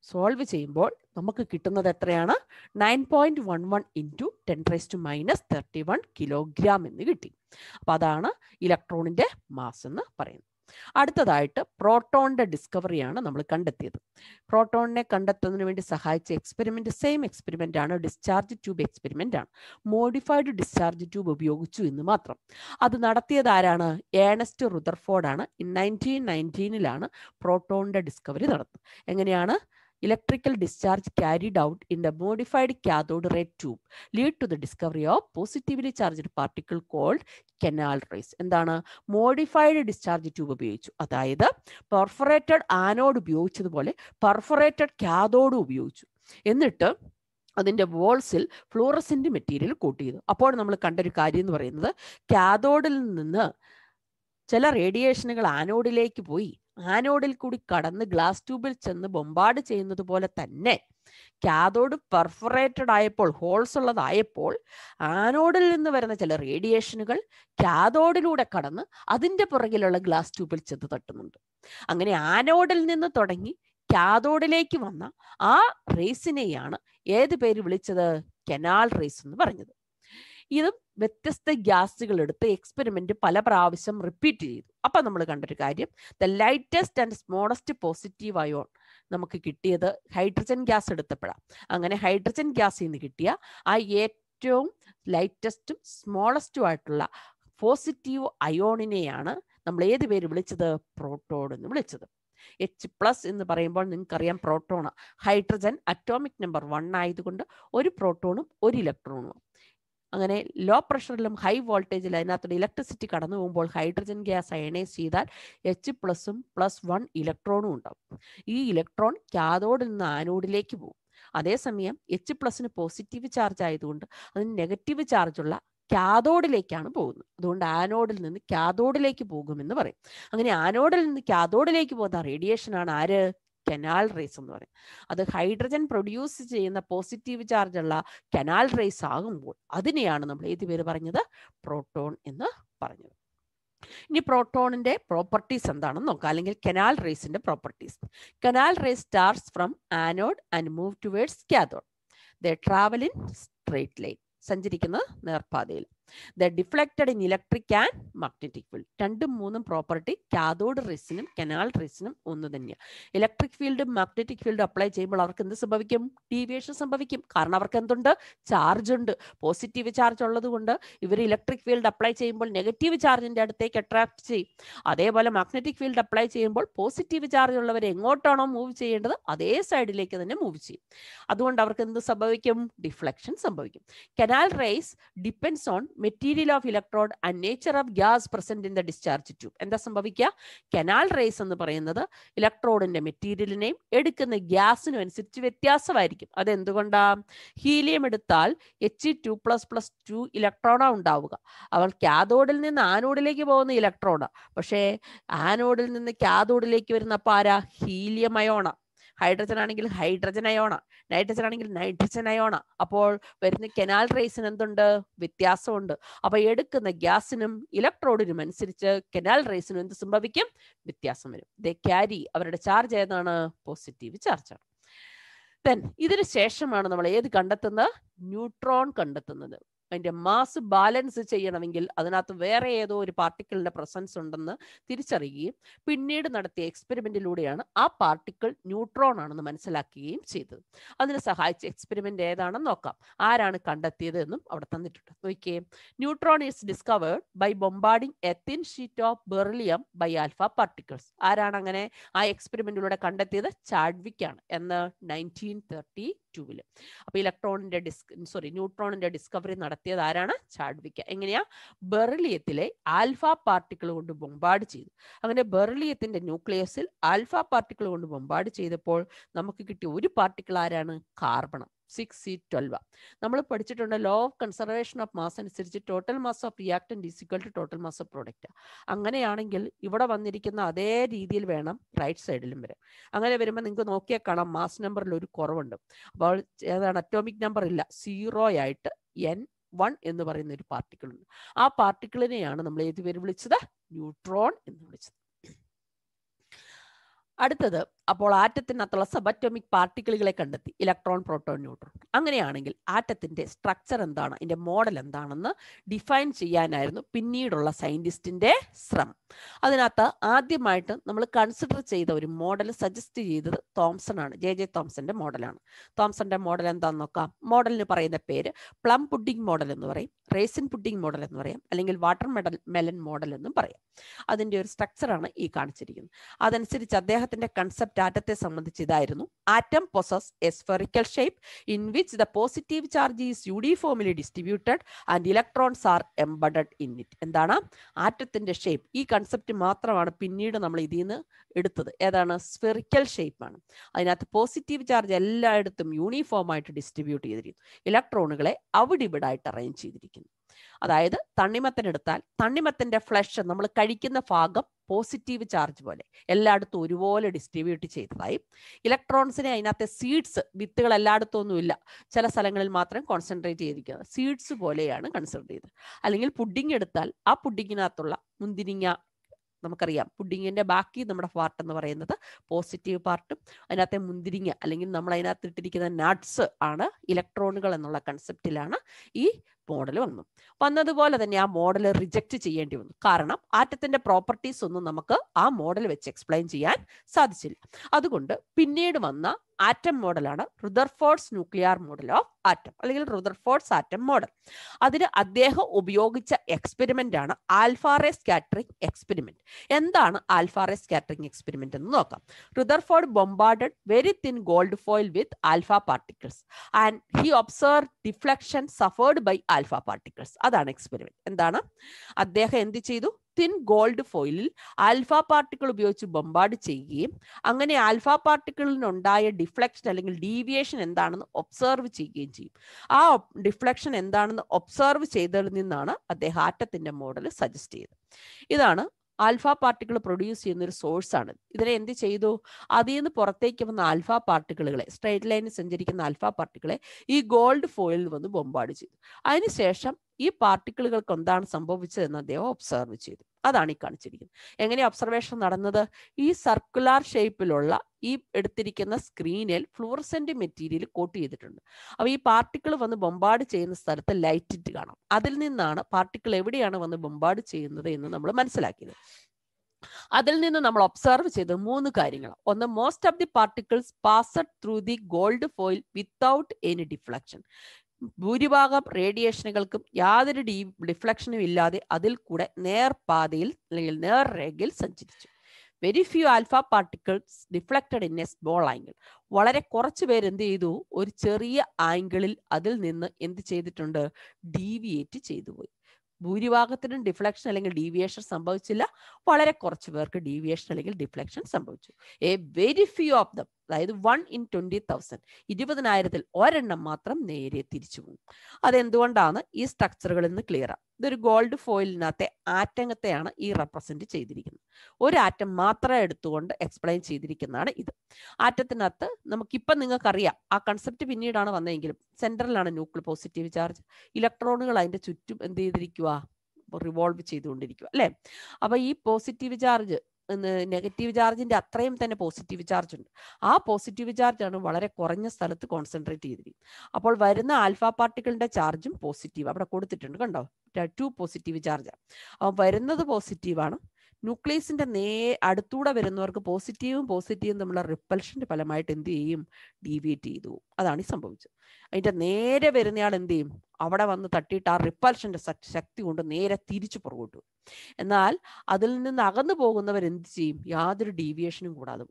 സോൾവ് ചെയ്യുമ്പോൾ നമുക്ക് കിട്ടുന്നത് എത്രയാണ് nine point one one into ten raise to minus thirty one kilogram എന്ന് കിട്ടി അപ്പോൾ അതാണ് ഇലക്ട്രോണിൻ്റെ മാസ് എന്ന് പറയുന്നത് അടുത്തതായിട്ട് പ്രോട്ടോണിന്റെ ഡിസ്കവറിയാണ് നമ്മൾ കണ്ടെത്തിയത് പ്രോട്ടോണിനെ കണ്ടെത്തുന്നതിന് വേണ്ടി സഹായിച്ച എക്സ്പെരിമെന്റ് സെയിം എക്സ്പെരിമെന്റ് ആണ് ഡിസ്ചാർജ് ട്യൂബ് എക്സ്പെരിമെന്റ് ആണ് മോഡിഫൈഡ് ഡിസ്ചാർജ് ട്യൂബ് ഉപയോഗിച്ചു എന്ന് മാത്രം അത് നടത്തിയത് ആരാണ് ഏണസ്റ്റ് റുദർഫോർഡാണ് നയൻറ്റീൻ നയൻറ്റീനിലാണ് പ്രോട്ടോണിന്റെ ഡിസ്കവറി നടത്തുന്നത് എങ്ങനെയാണ് electrical discharge carried out in the modified cathode ray tube lead to the discovery of positively charged particle called canal rays എന്താണ് മോഡിഫൈഡ് ഡിസ്ചാർജ് ട്യൂബ് ഉപയോഗിച്ചു അതായത് പെർഫറേറ്റഡ് ആനോഡ് ഉപയോഗിച്ചതുപോലെ പെർഫറേറ്റഡ് ക്യാതോഡ് ഉപയോഗിച്ചു എന്നിട്ട് അതിൻ്റെ വോൾസിൽ ഫ്ലൂറസിൻ്റ് മെറ്റീരിയൽ കൂട്ടി ചെയ്തു അപ്പോൾ നമ്മൾ കണ്ടൊരു കാര്യം എന്ന് പറയുന്നത് കാതോഡിൽ നിന്ന് ചില റേഡിയേഷനുകൾ ആനോഡിലേക്ക് പോയി ആനോഡിൽ കൂടി കടന്ന് ഗ്ലാസ് ട്യൂബിൽ ചെന്ന് ബൊമ്പാട് ചെയ്യുന്നത് പോലെ തന്നെ കാതോഡ് പെർഫറേറ്റഡ് ആയപ്പോൾ ഹോൾസ് ഉള്ളതായപ്പോൾ ആനോഡിൽ നിന്ന് വരുന്ന ചില റേഡിയേഷനുകൾ കാതോഡിലൂടെ കടന്ന് അതിൻ്റെ പുറകിലുള്ള ഗ്ലാസ് ട്യൂബിൽ ചെന്ന് തട്ടുന്നുണ്ട് അങ്ങനെ ആനോഡിൽ നിന്ന് തുടങ്ങി കാതോഡിലേക്ക് വന്ന ആ റേസിനെയാണ് ഏത് പേര് വിളിച്ചത് കെനാൽ റേസ് എന്ന് പറഞ്ഞത് ഇതും വ്യത്യസ്ത ഗ്യാസുകൾ എടുത്ത് എക്സ്പെരിമെന്റ് പല പ്രാവശ്യം റിപ്പീറ്റ് ചെയ്തു അപ്പൊ നമ്മൾ കണ്ടൊരു കാര്യം the lightest and smallest positive ion നമുക്ക് കിട്ടിയത് ഹൈഡ്രജൻ ഗ്യാസ് എടുത്തപ്പോഴാണ് അങ്ങനെ ഹൈഡ്രജൻ ഗ്യാസിൽ നിന്ന് കിട്ടിയ ആ ഏറ്റവും ലൈറ്റസ്റ്റും സ്മോളസ്റ്റും ആയിട്ടുള്ള പോസിറ്റീവ് അയോണിനെയാണ് നമ്മൾ ഏത് പേര് വിളിച്ചത് പ്രോട്ടോൺ എന്ന് വിളിച്ചത് എച്ച് പ്ലസ് എന്ന് പറയുമ്പോൾ നിങ്ങൾക്കറിയാം proton hydrogen atomic number one ആയതുകൊണ്ട് ഒരു പ്രോട്ടോണും ഒരു ഇലക്ട്രോണും അങ്ങനെ ലോ പ്രഷറിലും ഹൈ വോൾട്ടേജിലും അതിനകത്തുള്ള ഇലക്ട്രിസിറ്റി കടന്നു പോകുമ്പോൾ ഹൈഡ്രജൻ ഗ്യാസ് അയണൈസ് ചെയ്താൽ എച്ച് പ്ലസും പ്ലസ് വൺ ഇലക്ട്രോണും ഉണ്ടാവും ഈ ഇലക്ട്രോൺ ക്യാതോഡിൽ നിന്ന് ആനോഡിലേക്ക് പോകും അതേസമയം എച്ച് പ്ലസിന് പോസിറ്റീവ് ചാർജ് ആയതുകൊണ്ട് അതിന് നെഗറ്റീവ് ചാർജുള്ള ക്യാതോഡിലേക്കാണ് പോകുന്നത് അതുകൊണ്ട് ആനോഡിൽ നിന്ന് ക്യാതോഡിലേക്ക് പോകുമെന്ന് പറയും അങ്ങനെ ആനോഡിൽ നിന്ന് ക്യാതോഡിലേക്ക് പോകുന്ന റേഡിയേഷൻ ആണ് ആര് കനാൽ റേസ് എന്ന് പറയും അത് ഹൈഡ്രജൻ പ്രൊഡ്യൂസ് ചെയ്യുന്ന പോസിറ്റീവ് ചാർജ് ഉള്ള കനാൽ റേസ് ആകുമ്പോൾ അതിനെയാണ് നമ്മൾ ഏത് പേര് പറഞ്ഞത് പ്രോട്ടോൺ എന്ന് പറഞ്ഞത് ഇനി പ്രോട്ടോണിന്റെ പ്രോപ്പർട്ടീസ് എന്താണെന്ന് നോക്കാം അല്ലെങ്കിൽ കനാൽ റേസിന്റെ properties canal rays starts from anode and move towards cathode the travel in straight line സഞ്ചരിക്കുന്നത് നേർപ്പാതയിൽ the deflected in electric and magnetic field രണ്ടും മൂന്നും പ്രോപ്പർട്ടി കാതോഡ് റിസിനും കനാൽ റിസിനും ഒന്ന് തന്നെയാണ് ഇലക്ട്രിക് ഫീൽഡും മാഗ്നറ്റിക് ഫീൽഡും അപ്ലൈ ചെയ്യുമ്പോൾ അവർക്ക് എന്ത് സംഭവിക്കും ഡീവിയേഷൻ സംഭവിക്കും കാരണം അവർക്ക് എന്തുണ്ട് ചാർജ് ഉണ്ട് പോസിറ്റീവ് ചാർജ് ഉള്ളത് കൊണ്ട് ഇവർ ഇലക്ട്രിക് ഫീൽഡ് അപ്ലൈ ചെയ്യുമ്പോൾ നെഗറ്റീവ് ചാർജിന്റെ അടുത്തേക്ക് അട്രാക്ട് ചെയ്യും അതേപോലെ മാഗ്നറ്റിക് ഫീൽഡ് അപ്ലൈ ചെയ്യുമ്പോൾ പോസിറ്റീവ് ചാർജ് ഉള്ളവർ എങ്ങോട്ടാണോ മൂവ് ചെയ്യേണ്ടത് അതേ സൈഡിലേക്ക് തന്നെ മൂവ് ചെയ്യും അതുകൊണ്ട് അവർക്ക് എന്ത് സംഭവിക്കും ഡിഫ്ലക്ഷൻ സംഭവിക്കും canal rays depends on material of electrode and nature of gas present in the discharge tube എന്താ സംഭവിക്കുക കനാൽ റേസ് എന്ന് പറയുന്നത് ഇലക്ട്രോഡിന്റെ മെറ്റീരിയലിനെയും എടുക്കുന്ന ഗ്യാസിനും അനുസരിച്ച് വ്യത്യാസമായിരിക്കും അതെന്തുകൊണ്ടാ ഹീലിയം എടുത്താൽ H two plus plus two ഇലക്ട്രോണാ ഉണ്ടാവുക അവൾ കാതോഡിൽ നിന്ന് ആനോഡിലേക്ക് പോകുന്ന ഇലക്ട്രോണ പക്ഷേ ആനോഡിൽ നിന്ന് കാതോഡിലേക്ക് വരുന്ന പാര ഹീലിയം ഹൈഡ്രജൻ ആണെങ്കിൽ ഹൈഡ്രജൻ അയോണ നൈട്രജൻ ആണെങ്കിൽ നൈട്രജൻ അയോണ അപ്പോൾ വരുന്ന കെനാൽ റേസിന് എന്തുണ്ട് വ്യത്യാസമുണ്ട് അപ്പൊ എടുക്കുന്ന ഗ്യാസിനും ഇലക്ട്രോഡിനും അനുസരിച്ച് കെനാൽ റേസിനും എന്ത് സംഭവിക്കും വ്യത്യാസം വരും ദേ ക്യാരി അവരുടെ ചാർജ് ഏതാണ് പോസിറ്റീവ് ആണ് ദെൻ ഇതിനു ശേഷമാണ് നമ്മൾ ഏത് കണ്ടെത്തുന്നത് ന്യൂട്രോൺ കണ്ടെത്തുന്നത് അതിൻ്റെ മാസ് ബാലൻസ് ചെയ്യണമെങ്കിൽ അതിനകത്ത് വേറെ ഏതോ ഒരു പാർട്ടിക്കിളിൻ്റെ പ്രസൻസ് ഉണ്ടെന്ന് തിരിച്ചറിയുകയും പിന്നീട് നടത്തിയ എക്സ്പെരിമെൻറ്റിലൂടെയാണ് ആ പാർട്ടിക്കിൾ ന്യൂട്രോൺ ആണെന്ന് മനസ്സിലാക്കുകയും ചെയ്തത് അതിന് സഹായിച്ച എക്സ്പെരിമെൻ്റ് ഏതാണെന്ന് നോക്കാം ആരാണ് കണ്ടെത്തിയത് എന്നും അവിടെ തന്നിട്ടുണ്ട് നോക്കിയേ neutron is discovered by bombarding a thin sheet of beryllium by alpha particles ആരാണ് അങ്ങനെ ആ എക്സ്പെരിമെൻറ്റിലൂടെ കണ്ടെത്തിയത് ചാഡ്വിക്കാണ് എന്ന് നയൻറ്റീൻ തേർട്ടി ട്യൂബിൽ അപ്പോൾ ഇലക്ട്രോണിന്റെ ഡിസ്ക് സോറി ന്യൂട്രോണിന്റെ ഡിസ്കവറി നടത്തിയത് ആരാണ് ചാഡ്വിക്ക എങ്ങനെയാ ബെറിലിയത്തിലെ ആൽഫ പാർട്ടിക്കിൾ കൊണ്ട് ബൊമ്പാട് ചെയ്തു അങ്ങനെ ബെറിലിയത്തിന്റെ ന്യൂക്ലിയസിൽ ആൽഫ പാർട്ടിക്കിൾ കൊണ്ട് ബൊമ്പാട് ചെയ്തപ്പോൾ നമുക്ക് കിട്ടിയ ഒരു പാർട്ടിക്കിൾ ആരാണ് കാർബണം സിക്സ് സി ട്വൽവ് നമ്മൾ പഠിച്ചിട്ടുണ്ട് law of conservation of mass അനുസരിച്ച് total mass of reactant is equal to total mass of product അങ്ങനെയാണെങ്കിൽ ഇവിടെ വന്നിരിക്കുന്ന അതേ രീതിയിൽ വേണം റൈറ്റ് സൈഡിലും വരാൻ അങ്ങനെ വരുമ്പോൾ നിങ്ങൾക്ക് നോക്കിയാൽ കാണാം മാസ് നമ്പറിൽ ഒരു കുറവുണ്ട് അപ്പോൾ ഏതാണ് അറ്റോമിക് നമ്പർ ഇല്ല സീറോ ആയിട്ട് എൻ വൺ എന്ന് പറയുന്ന ഒരു പാർട്ടിക്കിൾ ഉണ്ട് ആ പാർട്ടിക്കിളിനെയാണ് നമ്മൾ ഏത് പേര് വിളിച്ചത് ന്യൂട്രോൺ എന്ന് വിളിച്ചത് അടുത്തത് അപ്പോൾ ആറ്റത്തിനകത്തുള്ള സബറ്റോമിക് പാർട്ടിക്കിളുകളെ കണ്ടെത്തി ഇലക്ട്രോൺ പ്രോട്ടോൺ ന്യൂട്രോൺ അങ്ങനെയാണെങ്കിൽ ആറ്റത്തിൻ്റെ സ്ട്രക്ചർ എന്താണ് അതിൻ്റെ മോഡൽ എന്താണെന്ന് ഡിഫൈൻ ചെയ്യാനായിരുന്നു പിന്നീടുള്ള സയൻറ്റിസ്റ്റിൻ്റെ ശ്രമം അതിനകത്ത് ആദ്യമായിട്ട് നമ്മൾ കൺസിഡർ ചെയ്ത ഒരു മോഡൽ സജസ്റ്റ് ചെയ്തത് തോംസൺ ആണ് ജെ ജെ തോംസന്റെ മോഡലാണ് തോംസന്റെ മോഡൽ എന്താണെന്ന് നോക്കാം മോഡലിന് പറയുന്ന പേര് പ്ലം പുഡിംഗ് മോഡൽ എന്ന് പറയും റേസിൻ പുഡിംഗ് മോഡൽ എന്ന് പറയാം അല്ലെങ്കിൽ വാട്ടർ മെഡൽ മെലൻ മോഡൽ എന്നും പറയാം അതിൻ്റെ ഒരു സ്ട്രക്ചറാണ് ഈ കാണിച്ചിരിക്കുന്നത് അതനുസരിച്ച് അദ്ദേഹത്തിൻ്റെ കൺസെപ്റ്റ് സ്റ്റാറ്റത്തെ സംബന്ധിച്ച് ഇതായിരുന്നു atom possess spherical shape in which the positive charge is uniformly distributed and electrons are embedded in it എന്താണ് ആറ്റത്തിന്റെ ഷേപ്പ് ഈ കൺസെപ്റ്റ് മാത്രമാണ് പിന്നീട് നമ്മൾ ഇതിൽ നിന്ന് എടുത്തത് ഏതാണ് സ്ഫെറിക്കൽ ഷേപ്പാണ് അതിനകത്ത് പോസിറ്റീവ് ചാർജ് എല്ലായിടത്തും യൂണിഫോം ആയിട്ട് ഡിസ്ട്രിബ്യൂട്ട് ചെയ്തിരിക്കുന്നു ഇലക്ട്രോണുകളെ ആയിട്ട് അറേഞ്ച് ചെയ്തിരിക്കുന്നു അതായത് തണ്ണിമത്തൻ എടുത്താൽ തണ്ണിമത്തന്റെ ഫ്ലഷ് നമ്മൾ കഴിക്കുന്ന ഭാഗം പോസിറ്റീവ് ചാർജ് പോലെ എല്ലായിടത്തും ഒരുപോലെ ഡിസ്ട്രിബ്യൂട്ട് ചെയ്തതായി ഇലക്ട്രോൺസിനെ അതിനകത്തെ സീഡ്സ് വിത്തുകൾ എല്ലായിടത്തും ഒന്നുമില്ല ചില സ്ഥലങ്ങളിൽ മാത്രം കോൺസെൻട്രേറ്റ് ചെയ്തിരിക്കുന്നത് സീഡ്സ് പോലെയാണ് കൺസിഡർ ചെയ്തത് അല്ലെങ്കിൽ പുഡിംഗ് എടുത്താൽ ആ പുഡിങ്ങിനകത്തുള്ള മുന്തിരിങ്ങ നമുക്കറിയാം പുഡിങ്ങിന്റെ ബാക്കി നമ്മുടെ പാർട്ട് എന്ന് പറയുന്നത് പോസിറ്റീവ് പാർട്ടും അതിനകത്തെ മുന്തിരിങ്ങ അല്ലെങ്കിൽ നമ്മൾ അതിനകത്ത് ഇട്ടിരിക്കുന്ന നട്ട്സ് ആണ് ഇലക്ട്രോണുകൾ എന്നുള്ള കൺസെപ്റ്റിലാണ് ഈ മോഡൽ വന്നു വന്നതുപോലെ തന്നെ ആ മോഡൽ റിജക്റ്റ് ചെയ്യേണ്ടി വന്നു കാരണം ആറ്റത്തിന്റെ പ്രോപ്പർട്ടീസ് ഒന്നും നമുക്ക് ആ മോഡൽ വെച്ച് എക്സ്പ്ലെയിൻ ചെയ്യാൻ സാധിച്ചില്ല അതുകൊണ്ട് പിന്നീട് വന്ന ആറ്റം മോഡലാണ് Rutherford's nuclear model of atom അല്ലെങ്കിൽ റുദർഫോർഡ്സ് ആറ്റം മോഡൽ അതിന് അദ്ദേഹം ഉപയോഗിച്ച എക്സ്പെരിമെന്റ് ആണ് ആൽഫാറെ സ്കാറ്ററിംഗ് എക്സ്പെരിമെന്റ് എന്താണ് ആൽഫാറെ സ്കാറ്ററിംഗ് എക്സ്പെരിമെന്റ് എന്ന് നോക്കാം Rutherford bombarded very thin gold foil with alpha particles and he observe deflection suffered by al alpha particles അതാണ് എക്സ്പെരിമെന്റ് എന്താണ് അദ്ദേഹം എന്ത് ചെയ്തു തിൻ ഗോൾഡ് ഫോയിലിൽ ആൽഫ പാർട്ടിക്കിൾ ഉപയോഗിച്ച് ബൊമ്പാർഡ് ചെയ്യുകയും അങ്ങനെ ആൽഫ പാർട്ടിക്കിളിനുണ്ടായ ഡിഫ്ലക്ഷൻ അല്ലെങ്കിൽ ഡീവിയേഷൻ എന്താണെന്ന് ഒബ്സർവ് ചെയ്യുകയും ചെയ്യും ആ ഡിഫ്ലക്ഷൻ എന്താണെന്ന് ഒബ്സർവ് ചെയ്തതിൽ നിന്നാണ് അദ്ദേഹം ആറ്റത്തിന്റെ മോഡൽ സജസ്റ്റ് ചെയ്തത് ഇതാണ് ആൽഫ പാർട്ടിക്കിൾ പ്രൊഡ്യൂസ് ചെയ്യുന്ന ഒരു സോഴ്സ് ആണ് ഇതിനെ എന്ത് ചെയ്തു അതിൽ നിന്ന് പുറത്തേക്ക് വന്ന ആൽഫ പാർട്ടിക്കിളുകളെ സ്ട്രൈറ്റ് ലൈനിൽ സഞ്ചരിക്കുന്ന ആൽഫ പാർട്ടിക്കിളെ ഈ ഗോൾഡ് ഫോയിലിൽ വന്ന് ബൊമ്പാട് ചെയ്തു അതിനുശേഷം ഈ പാർട്ടിക്കിളുകൾക്ക് എന്താണ് സംഭവിച്ചതെന്ന് അദ്ദേഹം ഒബ്സർവ് ചെയ്തു അതാണ് ഈ കാണിച്ചിരിക്കുന്നത് എങ്ങനെ ഒബ്സർവേഷൻ നടന്നത് ഈ സർക്കുലാർ ഷേപ്പിലുള്ള ഈ എടുത്തിരിക്കുന്ന സ്ക്രീനിൽ ഫ്ലൂറസെന്റ് മെറ്റീരിയൽ കോട്ട് ചെയ്തിട്ടുണ്ട് അപ്പൊ ഈ പാർട്ടിക്കിൾ വന്ന് ബൊമ്പാട് ചെയ്യുന്ന സ്ഥലത്ത് ലൈറ്റിറ്റ് കാണാം അതിൽ നിന്നാണ് പാർട്ടിക്കിൾ എവിടെയാണ് വന്ന് ബൊമ്പാട് ചെയ്യുന്നത് എന്ന് നമ്മൾ മനസ്സിലാക്കിയത് അതിൽ നിന്ന് നമ്മൾ ഒബ്സർവ് ചെയ്ത മൂന്ന് കാര്യങ്ങൾ ഒന്ന് most of the particles passed through the gold foil without any deflection ഭൂരിഭാഗം റേഡിയേഷനുകൾക്കും യാതൊരു ഡീ ഡിഫ്ലക്ഷനും ഇല്ലാതെ അതിൽ കൂടെ നേർപാതയിൽ അല്ലെങ്കിൽ നേർരേഖയിൽ സഞ്ചരിച്ചു very few alpha particles deflected in a small angle വളരെ കുറച്ച് പേര് എന്ത് ചെയ്തു ഒരു ചെറിയ ആംഗിളിൽ അതിൽ നിന്ന് എന്ത് ചെയ്തിട്ടുണ്ട് ഡീവിയേറ്റ് ചെയ്തു പോയി ഭൂരിഭാഗത്തിനും ഡിഫ്ലക്ഷൻ അല്ലെങ്കിൽ ഡീവിയേഷൻ സംഭവിച്ചില്ല വളരെ കുറച്ച് പേർക്ക് ഡീവിയേഷൻ അല്ലെങ്കിൽ ഡിഫ്ലക്ഷൻ സംഭവിച്ചു a very few of them അതായത് വൺ ഇൻ ട്വന്റി തൗസൻഡ് ഇരുപതിനായിരത്തിൽ ഒരെണ്ണം മാത്രം നേരെ തിരിച്ചു പോകും അതെന്തുകൊണ്ടാണ് ഈ സ്ട്രക്ചറുകളിൽ നിന്ന് ക്ലിയർ ആണ് ഇതൊരു ഗോൾഡ് ഫോയിലിനകത്തെ ആറ്റങ്ങത്തെയാണ് ഈ റെപ്രസെന്റ് ചെയ്തിരിക്കുന്നത് ഒരു ആറ്റം മാത്രം എടുത്തുകൊണ്ട് എക്സ്പ്ലെയിൻ ചെയ്തിരിക്കുന്നതാണ് ഇത് ആറ്റത്തിനകത്ത് നമുക്കിപ്പം നിങ്ങൾക്കറിയാം ആ കൺസെപ്റ്റ് പിന്നീടാണ് വന്നതെങ്കിലും സെൻറ്ററിലാണ് ന്യൂക്ലിയർ പോസിറ്റീവ് ചാർജ് ഇലക്ട്രോണുകൾ അതിൻ്റെ ചുറ്റും എന്ത് ചെയ്തിരിക്കുക റിവോൾവ് ചെയ്തുകൊണ്ടിരിക്കുക അല്ലെ അപ്പോൾ ഈ പോസിറ്റീവ് ചാർജ് നെഗറ്റീവ് ചാർജിന്റെ അത്രയും തന്നെ പോസിറ്റീവ് ചാർജ് ഉണ്ട് ആ പോസിറ്റീവ് ചാർജാണ് വളരെ കുറഞ്ഞ സ്ഥലത്ത് കോൺസെൻട്രേറ്റ് ചെയ്തിരിക്കും അപ്പോൾ വരുന്ന ആൽഫ പാർട്ടിക്കിളിന്റെ ചാർജും പോസിറ്റീവ് അവിടെ കൊടുത്തിട്ടുണ്ട് കണ്ടോ ടു പോസിറ്റീവ് ചാർജാണ് വരുന്നത് പോസിറ്റീവാണ് ന്യൂക്ലിയസിന്റെ നേ അടുത്തൂടെ വരുന്നവർക്ക് പോസിറ്റീവും പോസിറ്റീവും തമ്മിലുള്ള റിപ്പൽഷന്റെ ഫലമായിട്ട് എന്ത് ചെയ്യും ഡീവിയേറ്റ് ചെയ്തു അതാണ് ഈ സംഭവിച്ചത് അതിന്റെ നേരെ വരുന്നയാൾ എന്ത് ചെയ്യും അവിടെ വന്ന് തട്ടിയിട്ട് ആ റിപ്പൽഷന്റെ ശക്തി കൊണ്ട് നേരെ തിരിച്ചു പുറകോട്ടു എന്നാൽ അതിൽ നിന്ന് അകന്നു പോകുന്നവർ എന്ത് ചെയ്യും യാതൊരു ഡീവിയേഷനും കൂടാതെ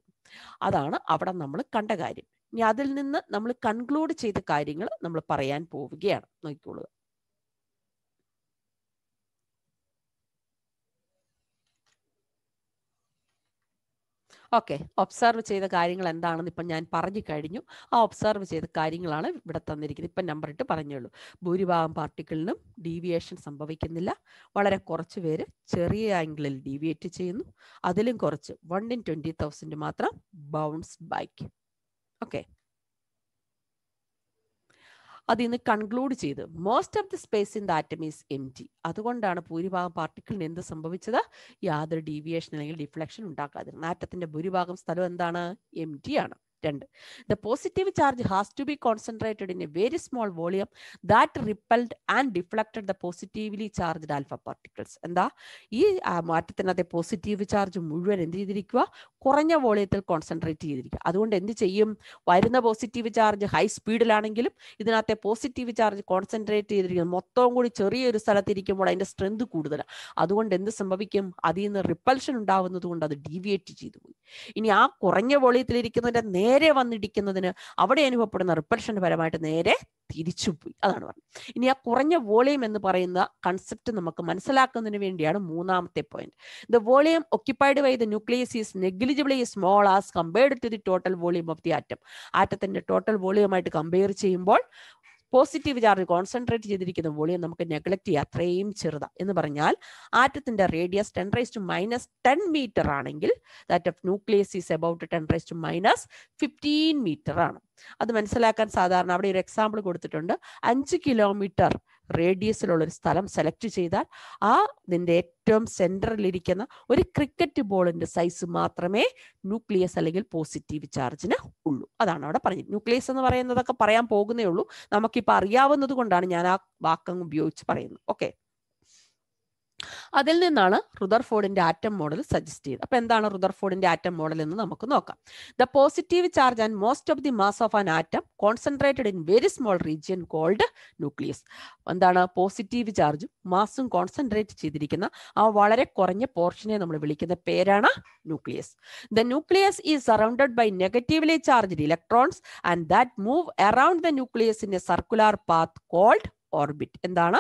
അതാണ് അവിടെ നമ്മൾ കണ്ട കാര്യം ഇനി അതിൽ നിന്ന് നമ്മൾ കൺക്ലൂഡ് ചെയ്ത കാര്യങ്ങൾ നമ്മൾ പറയാൻ പോവുകയാണ് നോക്കിക്കൊള്ളുക ഓക്കെ ഒബ്സർവ് ചെയ്ത കാര്യങ്ങൾ എന്താണെന്ന് ഇപ്പം ഞാൻ പറഞ്ഞു കഴിഞ്ഞു ആ ഒബ്സർവ് ചെയ്ത കാര്യങ്ങളാണ് ഇവിടെ തന്നിരിക്കുന്നത് ഇപ്പം നമ്പർ ഇട്ട് പറഞ്ഞുള്ളൂ ഭൂരിഭാഗം പാർട്ടിക്കിളിനും ഡീവിയേഷൻ സംഭവിക്കുന്നില്ല വളരെ കുറച്ച് പേര് ചെറിയ ആംഗിളിൽ ഡീവിയേറ്റ് ചെയ്യുന്നു അതിലും കുറച്ച് വൺ ഇൻ ട്വൻറ്റി തൗസൻഡ് മാത്രം ബൗൺസ് ബാക്ക് ഓക്കെ അതിൽ നിന്ന് കൺക്ലൂഡ് ചെയ്ത് most of the space in the atom is empty അതുകൊണ്ടാണ് ഭൂരിഭാഗം പാർട്ടിക്കിളിന് എന്ത് സംഭവിച്ചത് യാതൊരു ഡീവിയേഷൻ അല്ലെങ്കിൽ ഡിഫ്ലക്ഷൻ ഉണ്ടാക്കാതിരുന്നത് ആറ്റത്തിന്റെ ഭൂരിഭാഗം സ്ഥലം എന്താണ് എം ടി ആണ് രണ്ട് the positive charge has to be concentrated in a very small volume that repelled and deflected the positively charged alpha particles എന്താ ഈ മാറ്റത്തിനകത്തെ പോസിറ്റീവ് ചാർജ് മുഴുവൻ എന്ത് ചെയ്തിരിക്കുക കുറഞ്ഞ വോളിയത്തിൽ കോൺസെൻട്രേറ്റ് ചെയ്തിരിക്കുക അതുകൊണ്ട് എന്ത് ചെയ്യും വരുന്ന പോസിറ്റീവ് ചാർജ് ഹൈ സ്പീഡിലാണെങ്കിലും ഇതിനകത്തെ പോസിറ്റീവ് ചാർജ് കോൺസെൻട്രേറ്റ് ചെയ്തിരിക്കുന്നത് മൊത്തവും കൂടി ചെറിയൊരു സ്ഥലത്തിരിക്കുമ്പോൾ അതിൻ്റെ സ്ട്രെങ്ത് കൂടുതലാണ് അതുകൊണ്ട് എന്ത് സംഭവിക്കും അതിൽ നിന്ന് റിപ്പൽഷൻ ഉണ്ടാവുന്നത് കൊണ്ട് അത് ഡീവിയേറ്റ് ചെയ്തു പോയി ഇനി ആ കുറഞ്ഞ വോളിയത്തിലിരിക്കുന്നതിൻ്റെ നേരെ നേരെ വന്നിടിക്കുന്നതിന് അവിടെ അനുഭവപ്പെടുന്ന റിപ്പൽഷൻ പരമായിട്ട് നേരെ തിരിച്ചുപോയി അതാണ് പറഞ്ഞത് ഇനി ആ കുറഞ്ഞ വോളിയം എന്ന് പറയുന്ന കൺസെപ്റ്റ് നമുക്ക് മനസ്സിലാക്കുന്നതിന് വേണ്ടിയാണ് മൂന്നാമത്തെ point the volume occupied by the nucleus is negligibly small as compared to the total volume of the atom ആറ്റത്തിന്റെ ടോട്ടൽ വോളിയമായിട്ട് കമ്പയർ ചെയ്യുമ്പോൾ പോസിറ്റീവ് ചാർജ് കോൺസെൻട്രേറ്റ് ചെയ്തിരിക്കുന്ന വോളിയം നമുക്ക് നെഗ്ലക്ട് ചെയ്യുക അത്രയും ചെറുതാ എന്ന് പറഞ്ഞാൽ ആറ്റത്തിന്റെ radius ten raise to minus ten metre ആണെങ്കിൽ that of nucleus is about ten raise to minus fifteen metre ആണ് അത് മനസ്സിലാക്കാൻ സാധാരണ അവിടെ ഒരു എക്സാമ്പിൾ കൊടുത്തിട്ടുണ്ട് അഞ്ച് കിലോമീറ്റർ ഒരു സ്ഥലം സെലക്ട് ചെയ്താൽ ആ നിന്റെ ഏറ്റവും സെൻറ്ററിലിരിക്കുന്ന ഒരു ക്രിക്കറ്റ് ബോളിൻ്റെ സൈസ് മാത്രമേ ന്യൂക്ലിയസ് അല്ലെങ്കിൽ പോസിറ്റീവ് ചാർജിന് ഉള്ളൂ അതാണ് അവിടെ പറഞ്ഞത് ന്യൂക്ലിയസ് എന്ന് പറയുന്നതൊക്കെ പറയാൻ പോകുന്നേ ഉള്ളൂ നമുക്കിപ്പോൾ അറിയാവുന്നത് കൊണ്ടാണ് ഞാൻ ആ വാക്കങ്ങ് ഉപയോഗിച്ച് പറയുന്നത് ഓക്കെ അതിൽ നിന്നാണ് റുദർഫോർഡിന്റെ ആറ്റം മോഡൽ സജസ്റ്റ് ചെയ്തത് അപ്പൊ എന്താണ് റുദർഫോർഡിന്റെ ആറ്റം മോഡൽ എന്ന് നമുക്ക് നോക്കാം the positive charge and most of the mass of an atom concentrated in very small region called nucleus എന്താണ് പോസിറ്റീവ് ചാർജും മാസും കോൺസെൻട്രേറ്റ് ചെയ്തിരിക്കുന്ന ആ വളരെ കുറഞ്ഞ പോർഷനെ നമ്മൾ വിളിക്കുന്ന പേരാണ് nucleus the nucleus is surrounded by negatively charged electrons and that move around the ന്യൂക്ലിയസിന്റെ in a circular path called orbit എന്താണ്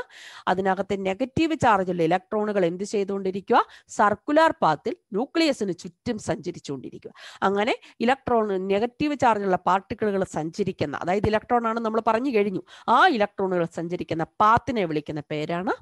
അതിനകത്തെ നെഗറ്റീവ് ചാർജുള്ള ഇലക്ട്രോണുകൾ എന്ത് ചെയ്തുകൊണ്ടിരിക്കുക സർക്കുലാർ പാത്തിൽ ന്യൂക്ലിയസിന് ചുറ്റും സഞ്ചരിച്ചുകൊണ്ടിരിക്കുക അങ്ങനെ ഇലക്ട്രോൺ നെഗറ്റീവ് ചാർജുള്ള പാർട്ടിക്കിളുകൾ സഞ്ചരിക്കുന്ന അതായത് ഇലക്ട്രോൺ ആണ് നമ്മൾ പറഞ്ഞു കഴിഞ്ഞു ആ ഇലക്ട്രോണുകൾ സഞ്ചരിക്കുന്ന പാത്തിനെ വിളിക്കുന്ന പേരാണ്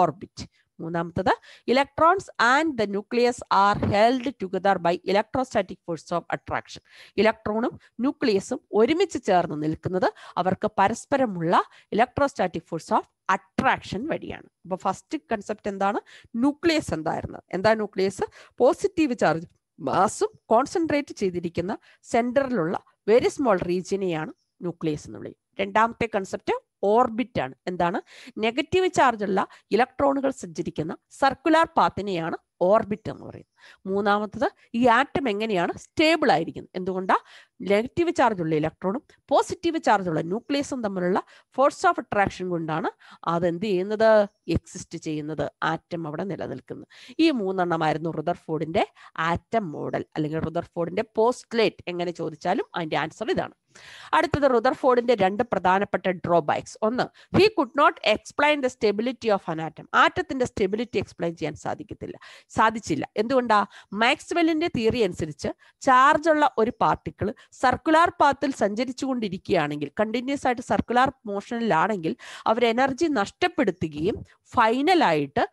ഓർബിറ്റ് മൂന്നാമത്തത് electrons and the nucleus are held together by electrostatic force of attraction ഇലക്ട്രോണും ന്യൂക്ലിയസും ഒരുമിച്ച് ചേർന്ന് നിൽക്കുന്നത് അവർക്ക് പരസ്പരമുള്ള ഇലക്ട്രോസ്റ്റാറ്റിക് ഫോഴ്സ് ഓഫ് അട്രാക്ഷൻ വഴിയാണ് അപ്പോൾ ഫസ്റ്റ് കൺസെപ്റ്റ് എന്താണ് ന്യൂക്ലിയസ് എന്തായിരുന്നത് എന്താ ന്യൂക്ലിയസ് പോസിറ്റീവ് ചാർജ് മാസും കോൺസെൻട്രേറ്റ് ചെയ്തിരിക്കുന്ന സെന്ററിലുള്ള വെരി സ്മോൾ റീജിയനെയാണ് ന്യൂക്ലിയസ് എന്ന് വിളിക്കും രണ്ടാമത്തെ കൺസെപ്റ്റ് ഓർബിറ്റാണ് എന്താണ് നെഗറ്റീവ് ചാർജുള്ള ഇലക്ട്രോണുകൾ സഞ്ചരിക്കുന്ന സർക്കുലാർ പാത്തിനെയാണ് ഓർബിറ്റ് എന്ന് പറയുന്നത് മൂന്നാമത്തത് ഈ ആറ്റം എങ്ങനെയാണ് സ്റ്റേബിൾ ആയിരിക്കുന്നത് എന്തുകൊണ്ടാണ് നെഗറ്റീവ് ചാർജുള്ള ഇലക്ട്രോണും പോസിറ്റീവ് ചാർജുള്ള ന്യൂക്ലിയസും തമ്മിലുള്ള ഫോഴ്സ് ഓഫ് അട്രാക്ഷൻ കൊണ്ടാണ് അതെന്ത് ചെയ്യുന്നത് എക്സിസ്റ്റ് ചെയ്യുന്നത് ആറ്റം അവിടെ നിലനിൽക്കുന്നത് ഈ മൂന്നെണ്ണമായിരുന്നു ഫോർഡിന്റെ ആറ്റം മോഡൽ അല്ലെങ്കിൽ ഫോർഡിന്റെ പോസ്റ്റ്ലേറ്റ് എങ്ങനെ ചോദിച്ചാലും അതിന്റെ ആൻസർ ഇതാണ് അടുത്തത് ഫോർഡിന്റെ രണ്ട് പ്രധാനപ്പെട്ട ഡ്രോ ബാക്സ് ഒന്ന് he could not explain the stability of an atom ആറ്റത്തിന്റെ സ്റ്റെബിലിറ്റി എക്സ്പ്ലെയിൻ ചെയ്യാൻ സാധിക്കത്തില്ല സാധിച്ചില്ല എന്തുകൊണ്ട് എന്താ മാക്സ്വെല്ലിന്റെ തിയറി അനുസരിച്ച് ചാർജ് ഉള്ള ഒരു പാർട്ടിക്കിൾ സർക്കുലാർ പാത്തിൽ സഞ്ചരിച്ചുകൊണ്ടിരിക്കുകയാണെങ്കിൽ കണ്ടിന്യൂസ് ആയിട്ട് സർക്കുലാർ മോഷനിലാണെങ്കിൽ അവർ എനർജി നഷ്ടപ്പെടുത്തുകയും ഫൈനലായിട്ട്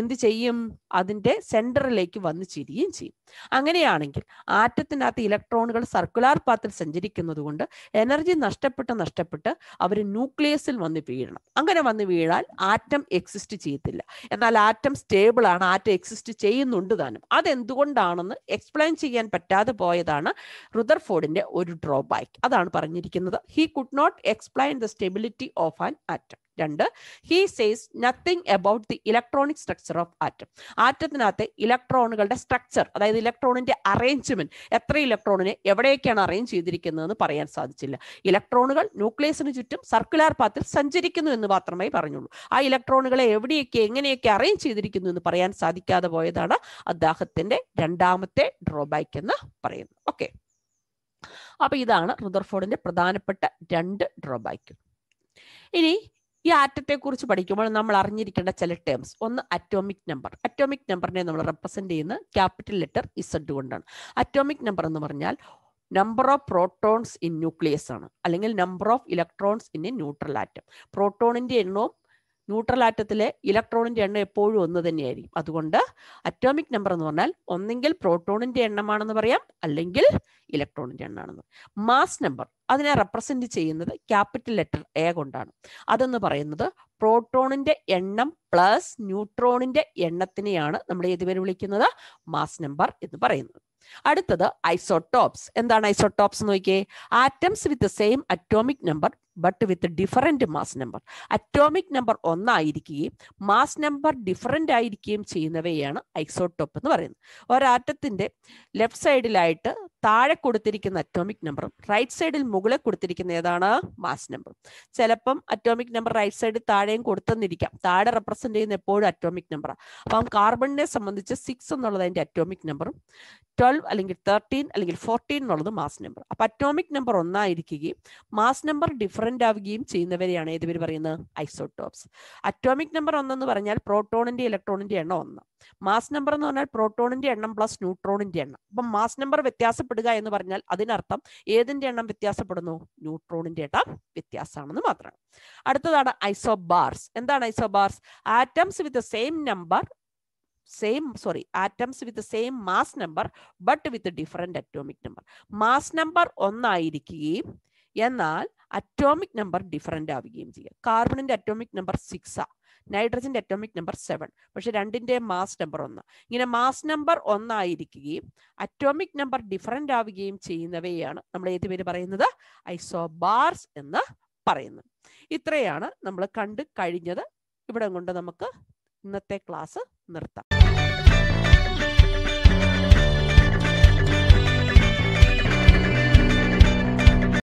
എന്ത് ചെയ്യും അതിൻ്റെ സെൻറ്ററിലേക്ക് വന്ന് ചിരിയും ചെയ്യും അങ്ങനെയാണെങ്കിൽ ആറ്റത്തിനകത്ത് ഇലക്ട്രോണുകൾ സർക്കുലാർ പാത്തിൽ സഞ്ചരിക്കുന്നത് കൊണ്ട് എനർജി നഷ്ടപ്പെട്ട് നഷ്ടപ്പെട്ട് അവർ ന്യൂക്ലിയസിൽ വന്ന് വീഴണം അങ്ങനെ വന്ന് വീഴാൽ ആറ്റം എക്സിസ്റ്റ് ചെയ്യത്തില്ല എന്നാൽ ആറ്റം സ്റ്റേബിൾ ആണ് ആറ്റം എക്സിസ്റ്റ് ചെയ്യുന്നുണ്ട് താനും അതെന്തുകൊണ്ടാണെന്ന് എക്സ്പ്ലെയിൻ ചെയ്യാൻ പറ്റാതെ പോയതാണ് റുദർഫോർഡിൻ്റെ ഒരു ഡ്രോബാക്ക് അതാണ് പറഞ്ഞിരിക്കുന്നത് he could not explain the stability of an atom രണ്ട് he says nothing about the electronic structure of atom ആറ്റത്തിനകത്ത് ഇലക്ട്രോണുകളുടെ സ്ട്രക്ചർ അതായത് ഇലക്ട്രോണിന്റെ അറേഞ്ച്മെന്റ് എത്ര ഇലക്ട്രോണിനെ എവിടെയൊക്കെയാണ് അറേഞ്ച് ചെയ്തിരിക്കുന്നതെന്ന് പറയാൻ സാധിച്ചില്ല ഇലക്ട്രോണുകൾ ന്യൂക്ലിയസിന് ചുറ്റും സർക്കുലർ പാത്തിൽ സഞ്ചരിക്കുന്നു എന്ന് മാത്രമേ പറഞ്ഞുള്ളൂ ആ ഇലക്ട്രോണുകളെ എവിടെയൊക്കെ എങ്ങനെയൊക്കെ അറേഞ്ച് ചെയ്തിരിക്കുന്നു എന്ന് പറയാൻ സാധിക്കാതെ പോയതാണ് അദ്ദേഹത്തിന്റെ രണ്ടാമത്തെ ഡ്രോബാക്ക് എന്ന് പറയുന്നത് ഓക്കെ അപ്പൊ ഇതാണ് റുദർഫോർഡിന്റെ പ്രധാനപ്പെട്ട രണ്ട് ഡ്രോബാക്ക് ഇനി ഈ ആറ്റത്തെ കുറിച്ച് പഠിക്കുമ്പോൾ നമ്മൾ അറിഞ്ഞിരിക്കേണ്ട ചില ടേംസ് ഒന്ന് അറ്റോമിക് നമ്പർ അറ്റോമിക് നമ്പറിനെ നമ്മൾ റെപ്രസെന്റ് ചെയ്യുന്ന ക്യാപിറ്റൽ ലെറ്റർ ഇസഡ് കൊണ്ടാണ് അറ്റോമിക് നമ്പർ എന്ന് പറഞ്ഞാൽ number of protons in nucleus ആണ് അല്ലെങ്കിൽ number of electrons in a neutral atom പ്രോട്ടോണിന്റെ എണ്ണവും ന്യൂട്രൽ ആറ്റത്തിലെ ഇലക്ട്രോണിൻ്റെ എണ്ണം എപ്പോഴും ഒന്ന് തന്നെയായിരിക്കും അതുകൊണ്ട് അറ്റോമിക് നമ്പർ എന്ന് പറഞ്ഞാൽ ഒന്നെങ്കിൽ പ്രോട്ടോണിൻ്റെ എണ്ണമാണെന്ന് പറയാം അല്ലെങ്കിൽ ഇലക്ട്രോണിൻ്റെ എണ്ണമാണെന്ന് മാസ് നമ്പർ അതിനെ റെപ്രസെൻ്റ് ചെയ്യുന്നത് ക്യാപിറ്റൽ ലെറ്റർ എ കൊണ്ടാണ് അതെന്ന് പറയുന്നത് പ്രോട്ടോണിൻ്റെ എണ്ണം പ്ലസ് ന്യൂട്രോണിൻ്റെ എണ്ണത്തിനെയാണ് നമ്മൾ ഏതുപേര് വിളിക്കുന്നത് മാസ് നമ്പർ എന്ന് പറയുന്നത് അടുത്തത് ഐസോട്ടോപ്സ് എന്താണ് ഐസോട്ടോപ്സ് നോക്കിയേ atoms with same atomic number but with different mass number atomic number ഒന്നായിരിക്കുകയും മാസ് നമ്പർ ഡിഫറൻ്റ് ആയിരിക്കുകയും ചെയ്യുന്നവയാണ് ഐസോടോപ്പ് എന്ന് പറയുന്നത് ഒരാറ്റത്തിൻ്റെ ലെഫ്റ്റ് സൈഡിലായിട്ട് താഴെ കൊടുത്തിരിക്കുന്ന അറ്റോമിക് നമ്പറും റൈറ്റ് സൈഡിൽ മുകളിൽ കൊടുത്തിരിക്കുന്ന ഏതാണ് മാസ് നമ്പർ ചിലപ്പം അറ്റോമിക് നമ്പർ റൈറ്റ് സൈഡിൽ താഴെയും കൊടുത്തെന്നിരിക്കാം താഴെ റെപ്രസെന്റ് ചെയ്യുന്ന എപ്പോഴും അറ്റോമിക് നമ്പറാണ് അപ്പം കാർബണിനെ സംബന്ധിച്ച് സിക്സ് എന്നുള്ളത് അതിൻ്റെ അറ്റോമിക് നമ്പറും ട്വൽവ് അല്ലെങ്കിൽ തേർട്ടീൻ അല്ലെങ്കിൽ ഫോർട്ടീൻ എന്നുള്ളത് മാസ് നമ്പർ അപ്പം അറ്റോമിക് നമ്പർ ഒന്നായിരിക്കുകയും മാസ് നമ്പർ ഡിഫറെ ഡിഫറെന്റ് ആവുകയും ചെയ്യുന്നവരെയാണ് ഏത് പേര് പറയുന്നത് ഐസോട്ടോപ്സ് അറ്റോമിക് നമ്പർ ഒന്നെന്ന് പറഞ്ഞാൽ പ്രോട്ടോണിന്റെ ഇലക്ട്രോണിന്റെ എണ്ണം ഒന്ന് മാസ് നമ്പർ എന്ന് പറഞ്ഞാൽ പ്രോട്ടോണിന്റെ എണ്ണം പ്ലസ് ന്യൂട്രോണിന്റെ എണ്ണം അപ്പം മാസ് നമ്പർ വ്യത്യാസപ്പെടുക എന്ന് പറഞ്ഞാൽ അതിനർത്ഥം ഏതിന്റെ എണ്ണം വ്യത്യാസപ്പെടുന്നു ന്യൂട്രോണിന്റെ എണ്ണം വ്യത്യാസമാണെന്ന് മാത്രമാണ് അടുത്തതാണ് ഐസോബാർസ് എന്താണ് isobars atoms with same number same sorry atoms with same mass number but with different atomic number mass number ഒന്നായിരിക്കുകയും എന്നാൽ അറ്റോമിക് നമ്പർ ഡിഫറെൻ്റ് ആവുകയും ചെയ്യുക കാർബണിൻ്റെ അറ്റോമിക് നമ്പർ സിക്സാ നൈട്രജൻ്റെ അറ്റോമിക് നമ്പർ സെവൻ പക്ഷേ രണ്ടിൻ്റെ മാസ് നമ്പർ ഒന്ന് ഇങ്ങനെ മാസ് നമ്പർ ഒന്നായിരിക്കുകയും അറ്റോമിക് നമ്പർ ഡിഫറെൻ്റ് ആവുകയും ചെയ്യുന്നവയാണ് നമ്മൾ ഏത് പേര് പറയുന്നത് ഐസോബാർസ് എന്ന് പറയുന്നത് ഇത്രയാണ് നമ്മൾ കണ്ട് കഴിഞ്ഞത് ഇവിടെ കൊണ്ട് നമുക്ക് ഇന്നത്തെ ക്ലാസ് നിർത്താം